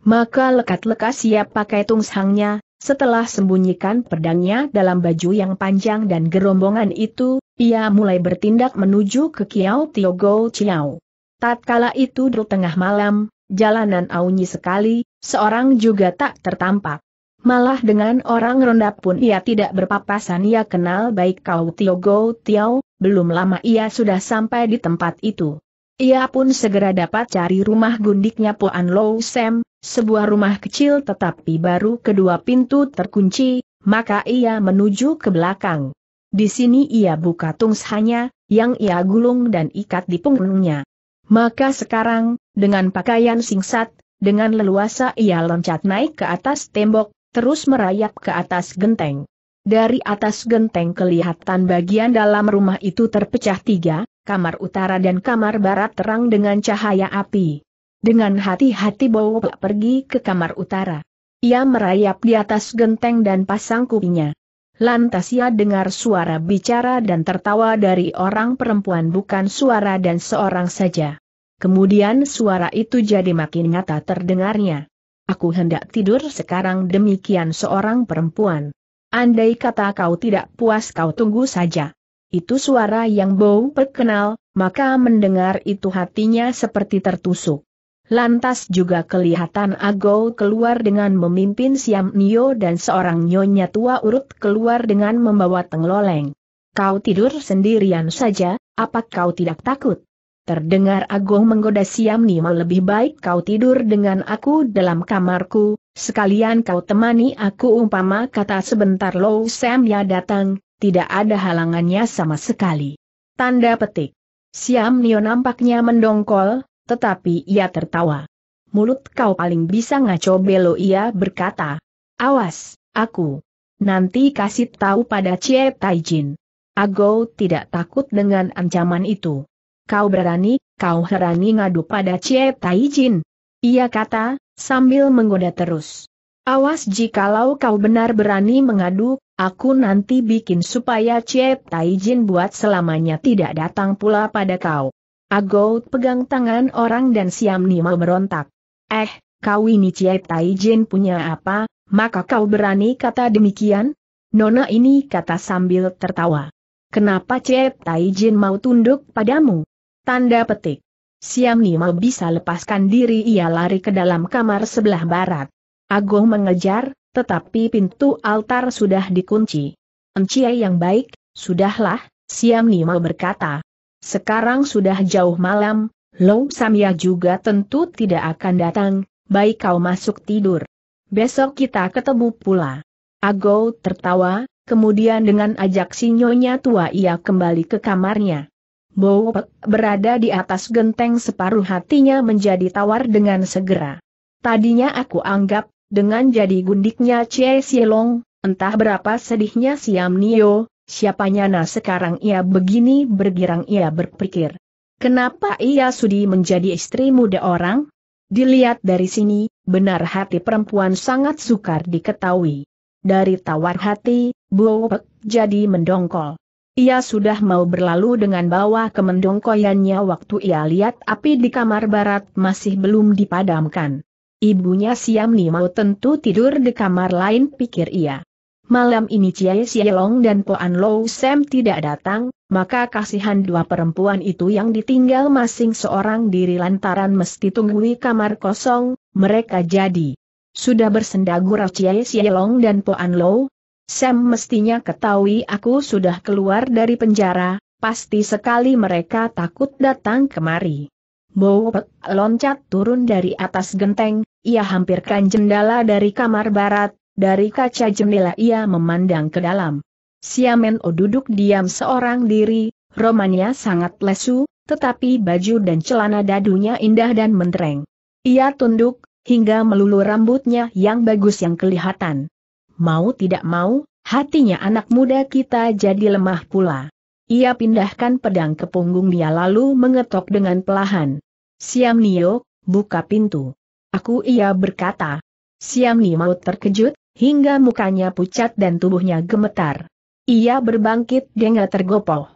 Maka lekat-lekas siap pakai tungshangnya, setelah sembunyikan pedangnya dalam baju yang panjang dan gerombongan itu, ia mulai bertindak menuju ke Kiao Tiogo Chiao. Tatkala itu di tengah malam, jalanan aunyi sekali, seorang juga tak tertampak. Malah dengan orang rendah pun ia tidak berpapasan ia kenal baik Kau Tiogo Tiao, belum lama ia sudah sampai di tempat itu. Ia pun segera dapat cari rumah gundiknya Puan Low Sam, sebuah rumah kecil tetapi baru kedua pintu terkunci, maka ia menuju ke belakang. Di sini ia buka tungshanya, yang ia gulung dan ikat di punggungnya. Maka sekarang, dengan pakaian singkat, dengan leluasa ia loncat naik ke atas tembok, terus merayap ke atas genteng. Dari atas genteng kelihatan bagian dalam rumah itu terpecah tiga, kamar utara dan kamar barat terang dengan cahaya api. Dengan hati-hati Bowo pergi ke kamar utara. Ia merayap di atas genteng dan pasang kupingnya. Lantas ia dengar suara bicara dan tertawa dari orang perempuan bukan suara dan seorang saja. Kemudian suara itu jadi makin nyata terdengarnya. Aku hendak tidur sekarang demikian seorang perempuan. Andai kata kau tidak puas kau tunggu saja. Itu suara yang bau perkenal, maka mendengar itu hatinya seperti tertusuk. Lantas juga kelihatan Agou keluar dengan memimpin Siam Nio dan seorang nyonya tua urut keluar dengan membawa tengloleng. Kau tidur sendirian saja, apa kau tidak takut? Terdengar Agung menggoda Siam Nio lebih baik kau tidur dengan aku dalam kamarku, sekalian kau temani aku umpama kata sebentar lo Sam ya datang, tidak ada halangannya sama sekali. Tanda petik. Siam Nio nampaknya mendongkol, tetapi ia tertawa. Mulut kau paling bisa ngaco belo ia berkata. Awas, aku. Nanti kasih tahu pada Cie Taijin. Ago tidak takut dengan ancaman itu. Kau berani, kau herani ngadu pada Cie Taijin. Ia kata, sambil menggoda terus. Awas jikalau kau benar berani mengadu, Aku nanti bikin supaya Cie Taijin buat selamanya tidak datang pula pada kau. Agout pegang tangan orang dan Siam Nima merontak. Eh, kau ini Cie Taijin punya apa, maka kau berani kata demikian? Nona ini kata sambil tertawa. Kenapa Cie Taijin mau tunduk padamu? Tanda petik. Siam Nima bisa lepaskan diri ia lari ke dalam kamar sebelah barat. Agung mengejar, tetapi pintu altar sudah dikunci. Encie yang baik, sudahlah, Siam Nima berkata. Sekarang sudah jauh malam, Lou Samia juga tentu tidak akan datang, baik kau masuk tidur. Besok kita ketemu pula. Ago tertawa, kemudian dengan ajak Sinyonya tua ia kembali ke kamarnya. Bowo berada di atas genteng separuh hatinya menjadi tawar dengan segera. Tadinya aku anggap dengan jadi gundiknya Cie Sielong, entah berapa sedihnya Siam Nio, Siapanya nah sekarang ia begini bergirang ia berpikir. Kenapa ia sudi menjadi istri muda orang? Dilihat dari sini, benar hati perempuan sangat sukar diketahui. Dari tawar hati, Buwek jadi mendongkol. Ia sudah mau berlalu dengan bawah kemendongkoyannya waktu ia lihat api di kamar barat masih belum dipadamkan. Ibunya Siam mau tentu tidur di kamar lain pikir ia. Malam ini Ciai Sielong dan Poan Lou Sam tidak datang, maka kasihan dua perempuan itu yang ditinggal masing seorang diri lantaran mesti tunggui kamar kosong, mereka jadi. Sudah bersenda gurau Ciai Sielong dan Poan Lou, Sam mestinya ketahui aku sudah keluar dari penjara, pasti sekali mereka takut datang kemari. Mowpet loncat turun dari atas genteng, ia hampirkan jendela dari kamar barat, dari kaca jendela ia memandang ke dalam. Siamen O duduk diam seorang diri, romannya sangat lesu, tetapi baju dan celana dadunya indah dan mentereng. Ia tunduk, hingga melulu rambutnya yang bagus yang kelihatan. Mau tidak mau, hatinya anak muda kita jadi lemah pula. Ia pindahkan pedang ke punggung dia lalu mengetok dengan pelahan. Siam Nio, buka pintu. Aku ia berkata. Siam Nio mau terkejut, hingga mukanya pucat dan tubuhnya gemetar. Ia berbangkit dengan tergopoh.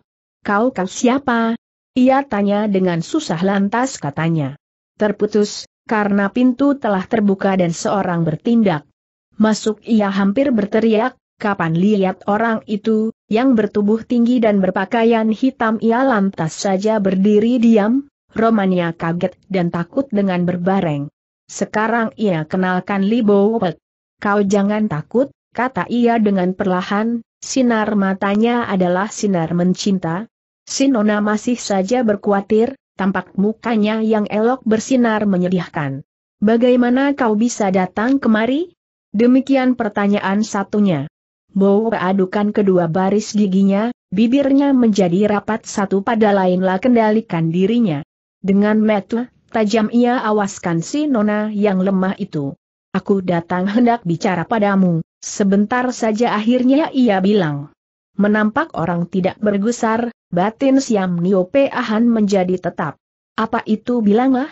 Kau kau siapa? Ia tanya dengan susah lantas katanya. Terputus, karena pintu telah terbuka dan seorang bertindak. Masuk ia hampir berteriak, kapan lihat orang itu, yang bertubuh tinggi dan berpakaian hitam ia lantas saja berdiri diam, Romania kaget dan takut dengan berbareng. Sekarang ia kenalkan Libo Wek. Kau jangan takut, kata ia dengan perlahan, sinar matanya adalah sinar mencinta. Sinona masih saja berkuatir, tampak mukanya yang elok bersinar menyedihkan. Bagaimana kau bisa datang kemari? Demikian pertanyaan satunya. Bow adukan kedua baris giginya, bibirnya menjadi rapat satu pada lainlah kendalikan dirinya. Dengan metu, tajam ia awaskan si nona yang lemah itu. Aku datang hendak bicara padamu, sebentar saja akhirnya ia bilang. Menampak orang tidak bergusar, batin Siam Niope Ahan menjadi tetap. Apa itu bilanglah?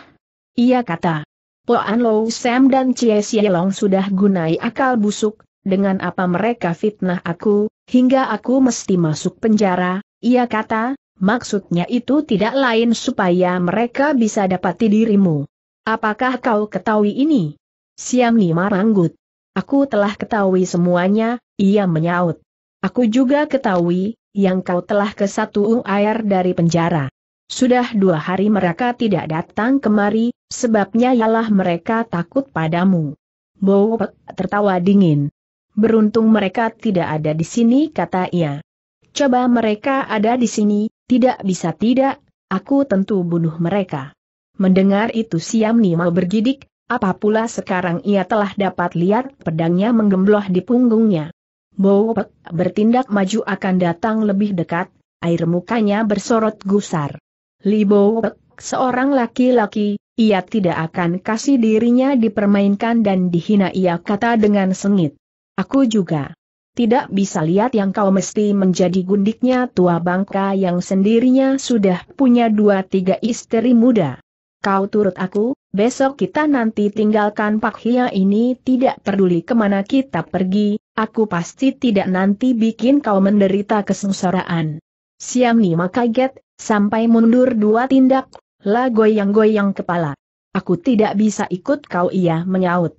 Ia kata. Poan Lo Sam dan Cie Sielong sudah gunai akal busuk, dengan apa mereka fitnah aku, hingga aku mesti masuk penjara, ia kata, maksudnya itu tidak lain supaya mereka bisa dapati dirimu. Apakah kau ketahui ini? Siamni maranggut. Aku telah ketahui semuanya, ia menyaut. Aku juga ketahui, yang kau telah ke satu air dari penjara. Sudah dua hari mereka tidak datang kemari, sebabnya ialah mereka takut padamu. Bowo tertawa dingin. Beruntung mereka tidak ada di sini kata ia. Coba mereka ada di sini, tidak bisa tidak, aku tentu bunuh mereka. Mendengar itu Siam Nima bergidik, apa pula sekarang ia telah dapat lihat pedangnya menggembloh di punggungnya. Bowopek bertindak maju akan datang lebih dekat, air mukanya bersorot gusar. Li Bowopek, seorang laki-laki, ia tidak akan kasih dirinya dipermainkan dan dihina ia kata dengan sengit. Aku juga tidak bisa lihat yang kau mesti menjadi gundiknya tua bangka yang sendirinya sudah punya dua tiga istri muda. Kau turut aku, besok kita nanti tinggalkan Pak Hia ini tidak peduli kemana kita pergi, aku pasti tidak nanti bikin kau menderita kesengsaraan. Siang Nima kaget, sampai mundur dua tindak, lah goyang-goyang kepala. Aku tidak bisa ikut kau ia menyaut.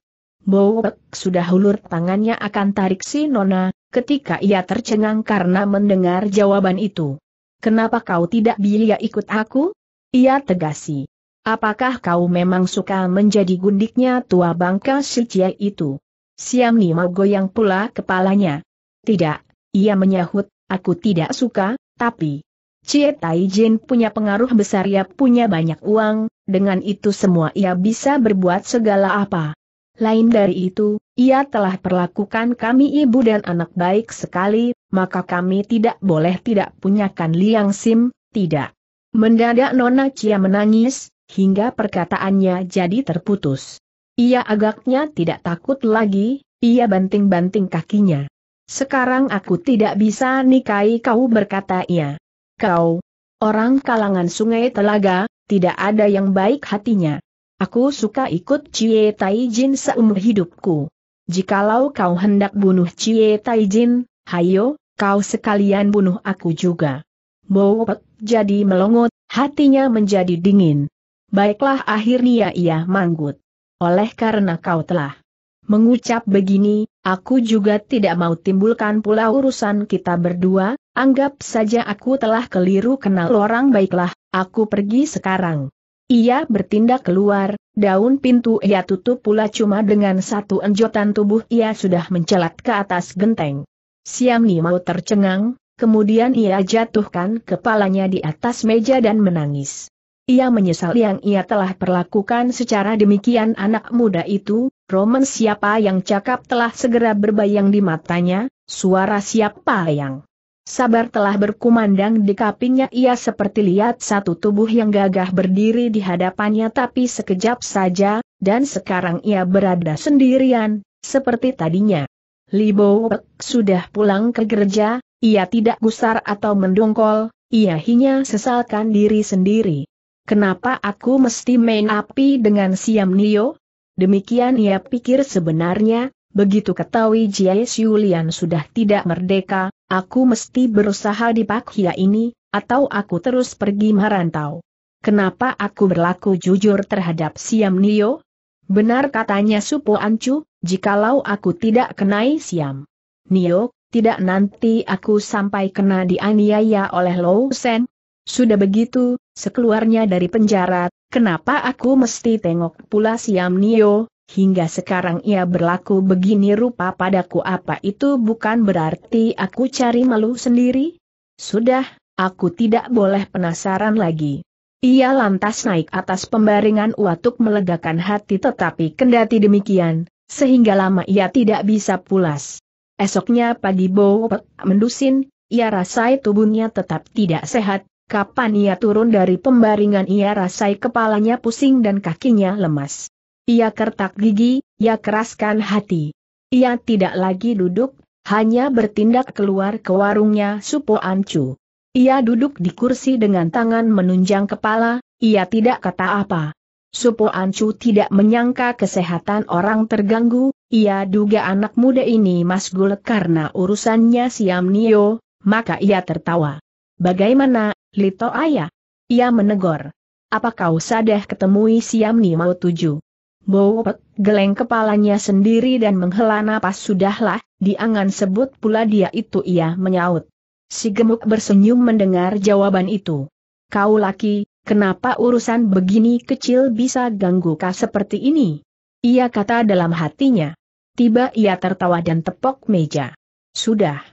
Bowek sudah hulur tangannya akan tarik si Nona, ketika ia tercengang karena mendengar jawaban itu. Kenapa kau tidak bila ikut aku? Ia tegasi. Apakah kau memang suka menjadi gundiknya tua bangka si Cie itu? Siam Nima goyang pula kepalanya. Tidak, ia menyahut, aku tidak suka, tapi... Cie Tai Jin punya pengaruh besar ia punya banyak uang, dengan itu semua ia bisa berbuat segala apa. Lain dari itu, ia telah perlakukan kami ibu dan anak baik sekali, maka kami tidak boleh tidak punyakan liang sim, tidak. Mendadak Nona Cia menangis, hingga perkataannya jadi terputus. Ia agaknya tidak takut lagi, ia banting-banting kakinya. Sekarang aku tidak bisa nikahi kau berkata ia. Kau, orang kalangan sungai telaga, tidak ada yang baik hatinya. Aku suka ikut Cie Taijin seumur hidupku. Jikalau kau hendak bunuh Cie Taijin, hayo, kau sekalian bunuh aku juga. Bowopet jadi melongot, hatinya menjadi dingin. Baiklah akhirnya ia manggut. Oleh karena kau telah mengucap begini, aku juga tidak mau timbulkan pula urusan kita berdua, anggap saja aku telah keliru kenal orang baiklah, aku pergi sekarang. Ia bertindak keluar, daun pintu ia tutup pula cuma dengan satu enjotan tubuh ia sudah mencelat ke atas genteng. Siam mau tercengang, kemudian ia jatuhkan kepalanya di atas meja dan menangis. Ia menyesal yang ia telah perlakukan secara demikian anak muda itu, Roman siapa yang cakap telah segera berbayang di matanya, suara siapa yang Sabar telah berkumandang di kapinya ia seperti lihat satu tubuh yang gagah berdiri di hadapannya tapi sekejap saja, dan sekarang ia berada sendirian, seperti tadinya. Libo sudah pulang ke gereja, ia tidak gusar atau mendongkol, ia hanya sesalkan diri sendiri. Kenapa aku mesti main api dengan Siam Nio? Demikian ia pikir sebenarnya, begitu ketahui Jie Siulian sudah tidak merdeka, aku mesti berusaha di Hia ini, atau aku terus pergi merantau. Kenapa aku berlaku jujur terhadap Siam Nio? Benar katanya Supo Ancu, jikalau aku tidak kenai Siam. Nio, tidak nanti aku sampai kena dianiaya oleh Lou Sen. Sudah begitu, sekeluarnya dari penjara, kenapa aku mesti tengok pula Siam Nio, Hingga sekarang ia berlaku begini rupa padaku apa itu bukan berarti aku cari malu sendiri? Sudah, aku tidak boleh penasaran lagi. Ia lantas naik atas pembaringan Watuk melegakan hati tetapi kendati demikian, sehingga lama ia tidak bisa pulas. Esoknya pagi Bo mendusin, ia rasai tubuhnya tetap tidak sehat, kapan ia turun dari pembaringan ia rasai kepalanya pusing dan kakinya lemas. Ia kertak gigi, ia keraskan hati. Ia tidak lagi duduk, hanya bertindak keluar ke warungnya Supo Ancu. Ia duduk di kursi dengan tangan menunjang kepala, ia tidak kata apa. Supo Ancu tidak menyangka kesehatan orang terganggu, ia duga anak muda ini masgul karena urusannya Siam Nio, maka ia tertawa. Bagaimana, Lito Ayah? Ia menegur. Apa kau sadah ketemui Siam Nio tujuh? Bowopet geleng kepalanya sendiri dan menghela napas sudahlah, diangan sebut pula dia itu ia menyaut. Si gemuk bersenyum mendengar jawaban itu. Kau laki, kenapa urusan begini kecil bisa ganggu kau seperti ini? Ia kata dalam hatinya. Tiba ia tertawa dan tepok meja. Sudah.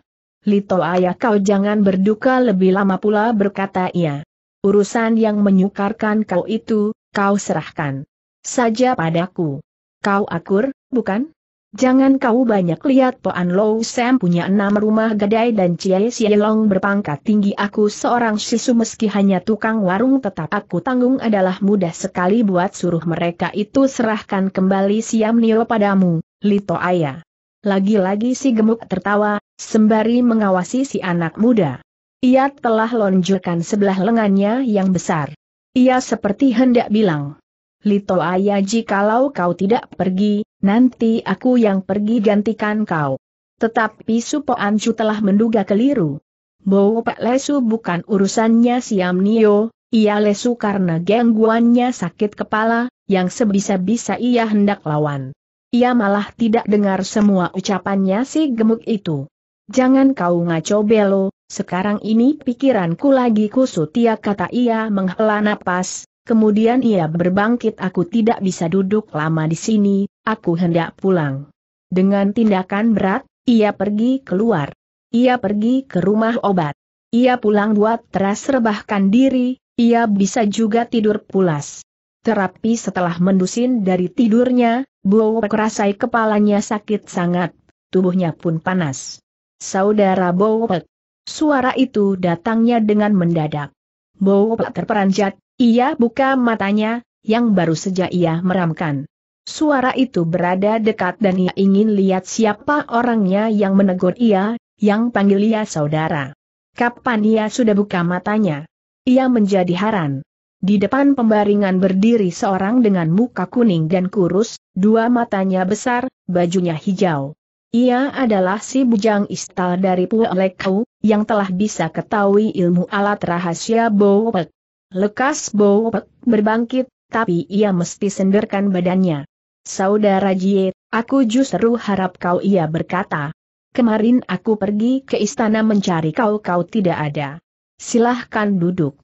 Lito ayah kau jangan berduka lebih lama pula berkata ia. Urusan yang menyukarkan kau itu, kau serahkan saja padaku. Kau akur, bukan? Jangan kau banyak lihat Poan Low Sam punya enam rumah gadai dan Cie Long berpangkat tinggi aku seorang sisu meski hanya tukang warung tetap aku tanggung adalah mudah sekali buat suruh mereka itu serahkan kembali Siam Nio padamu, Lito Ayah. Lagi-lagi si gemuk tertawa, sembari mengawasi si anak muda. Ia telah lonjorkan sebelah lengannya yang besar. Ia seperti hendak bilang, Lito Ayah kalau kau tidak pergi, nanti aku yang pergi gantikan kau. Tetapi Supo Anju telah menduga keliru. Bowo Pak Lesu bukan urusannya Siam Nio, ia lesu karena gangguannya sakit kepala, yang sebisa-bisa ia hendak lawan. Ia malah tidak dengar semua ucapannya si gemuk itu. Jangan kau ngaco belo, sekarang ini pikiranku lagi kusut ia kata ia menghela napas, Kemudian ia berbangkit aku tidak bisa duduk lama di sini, aku hendak pulang. Dengan tindakan berat, ia pergi keluar. Ia pergi ke rumah obat. Ia pulang buat teras rebahkan diri, ia bisa juga tidur pulas. Terapi setelah mendusin dari tidurnya, Bowo kerasai kepalanya sakit sangat, tubuhnya pun panas. Saudara Bowo Suara itu datangnya dengan mendadak. Bowo terperanjat, ia buka matanya, yang baru saja ia meramkan. Suara itu berada dekat dan ia ingin lihat siapa orangnya yang menegur ia, yang panggil ia saudara. Kapan ia sudah buka matanya? Ia menjadi haran. Di depan pembaringan berdiri seorang dengan muka kuning dan kurus, dua matanya besar, bajunya hijau. Ia adalah si bujang istal dari Puelekau, yang telah bisa ketahui ilmu alat rahasia Bowek. Lekas Bo berbangkit, tapi ia mesti senderkan badannya. Saudara Jie, aku justru harap kau ia berkata. Kemarin aku pergi ke istana mencari kau kau tidak ada. Silahkan duduk.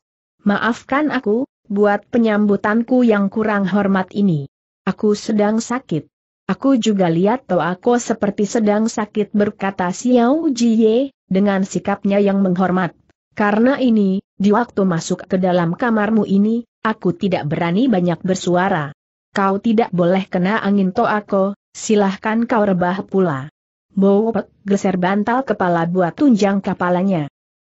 Maafkan aku, buat penyambutanku yang kurang hormat ini. Aku sedang sakit. Aku juga lihat toh aku seperti sedang sakit berkata Xiao Jie, dengan sikapnya yang menghormat. Karena ini, di waktu masuk ke dalam kamarmu ini, aku tidak berani banyak bersuara. Kau tidak boleh kena angin toako, silahkan kau rebah pula. Bowo, geser bantal kepala buat tunjang kepalanya.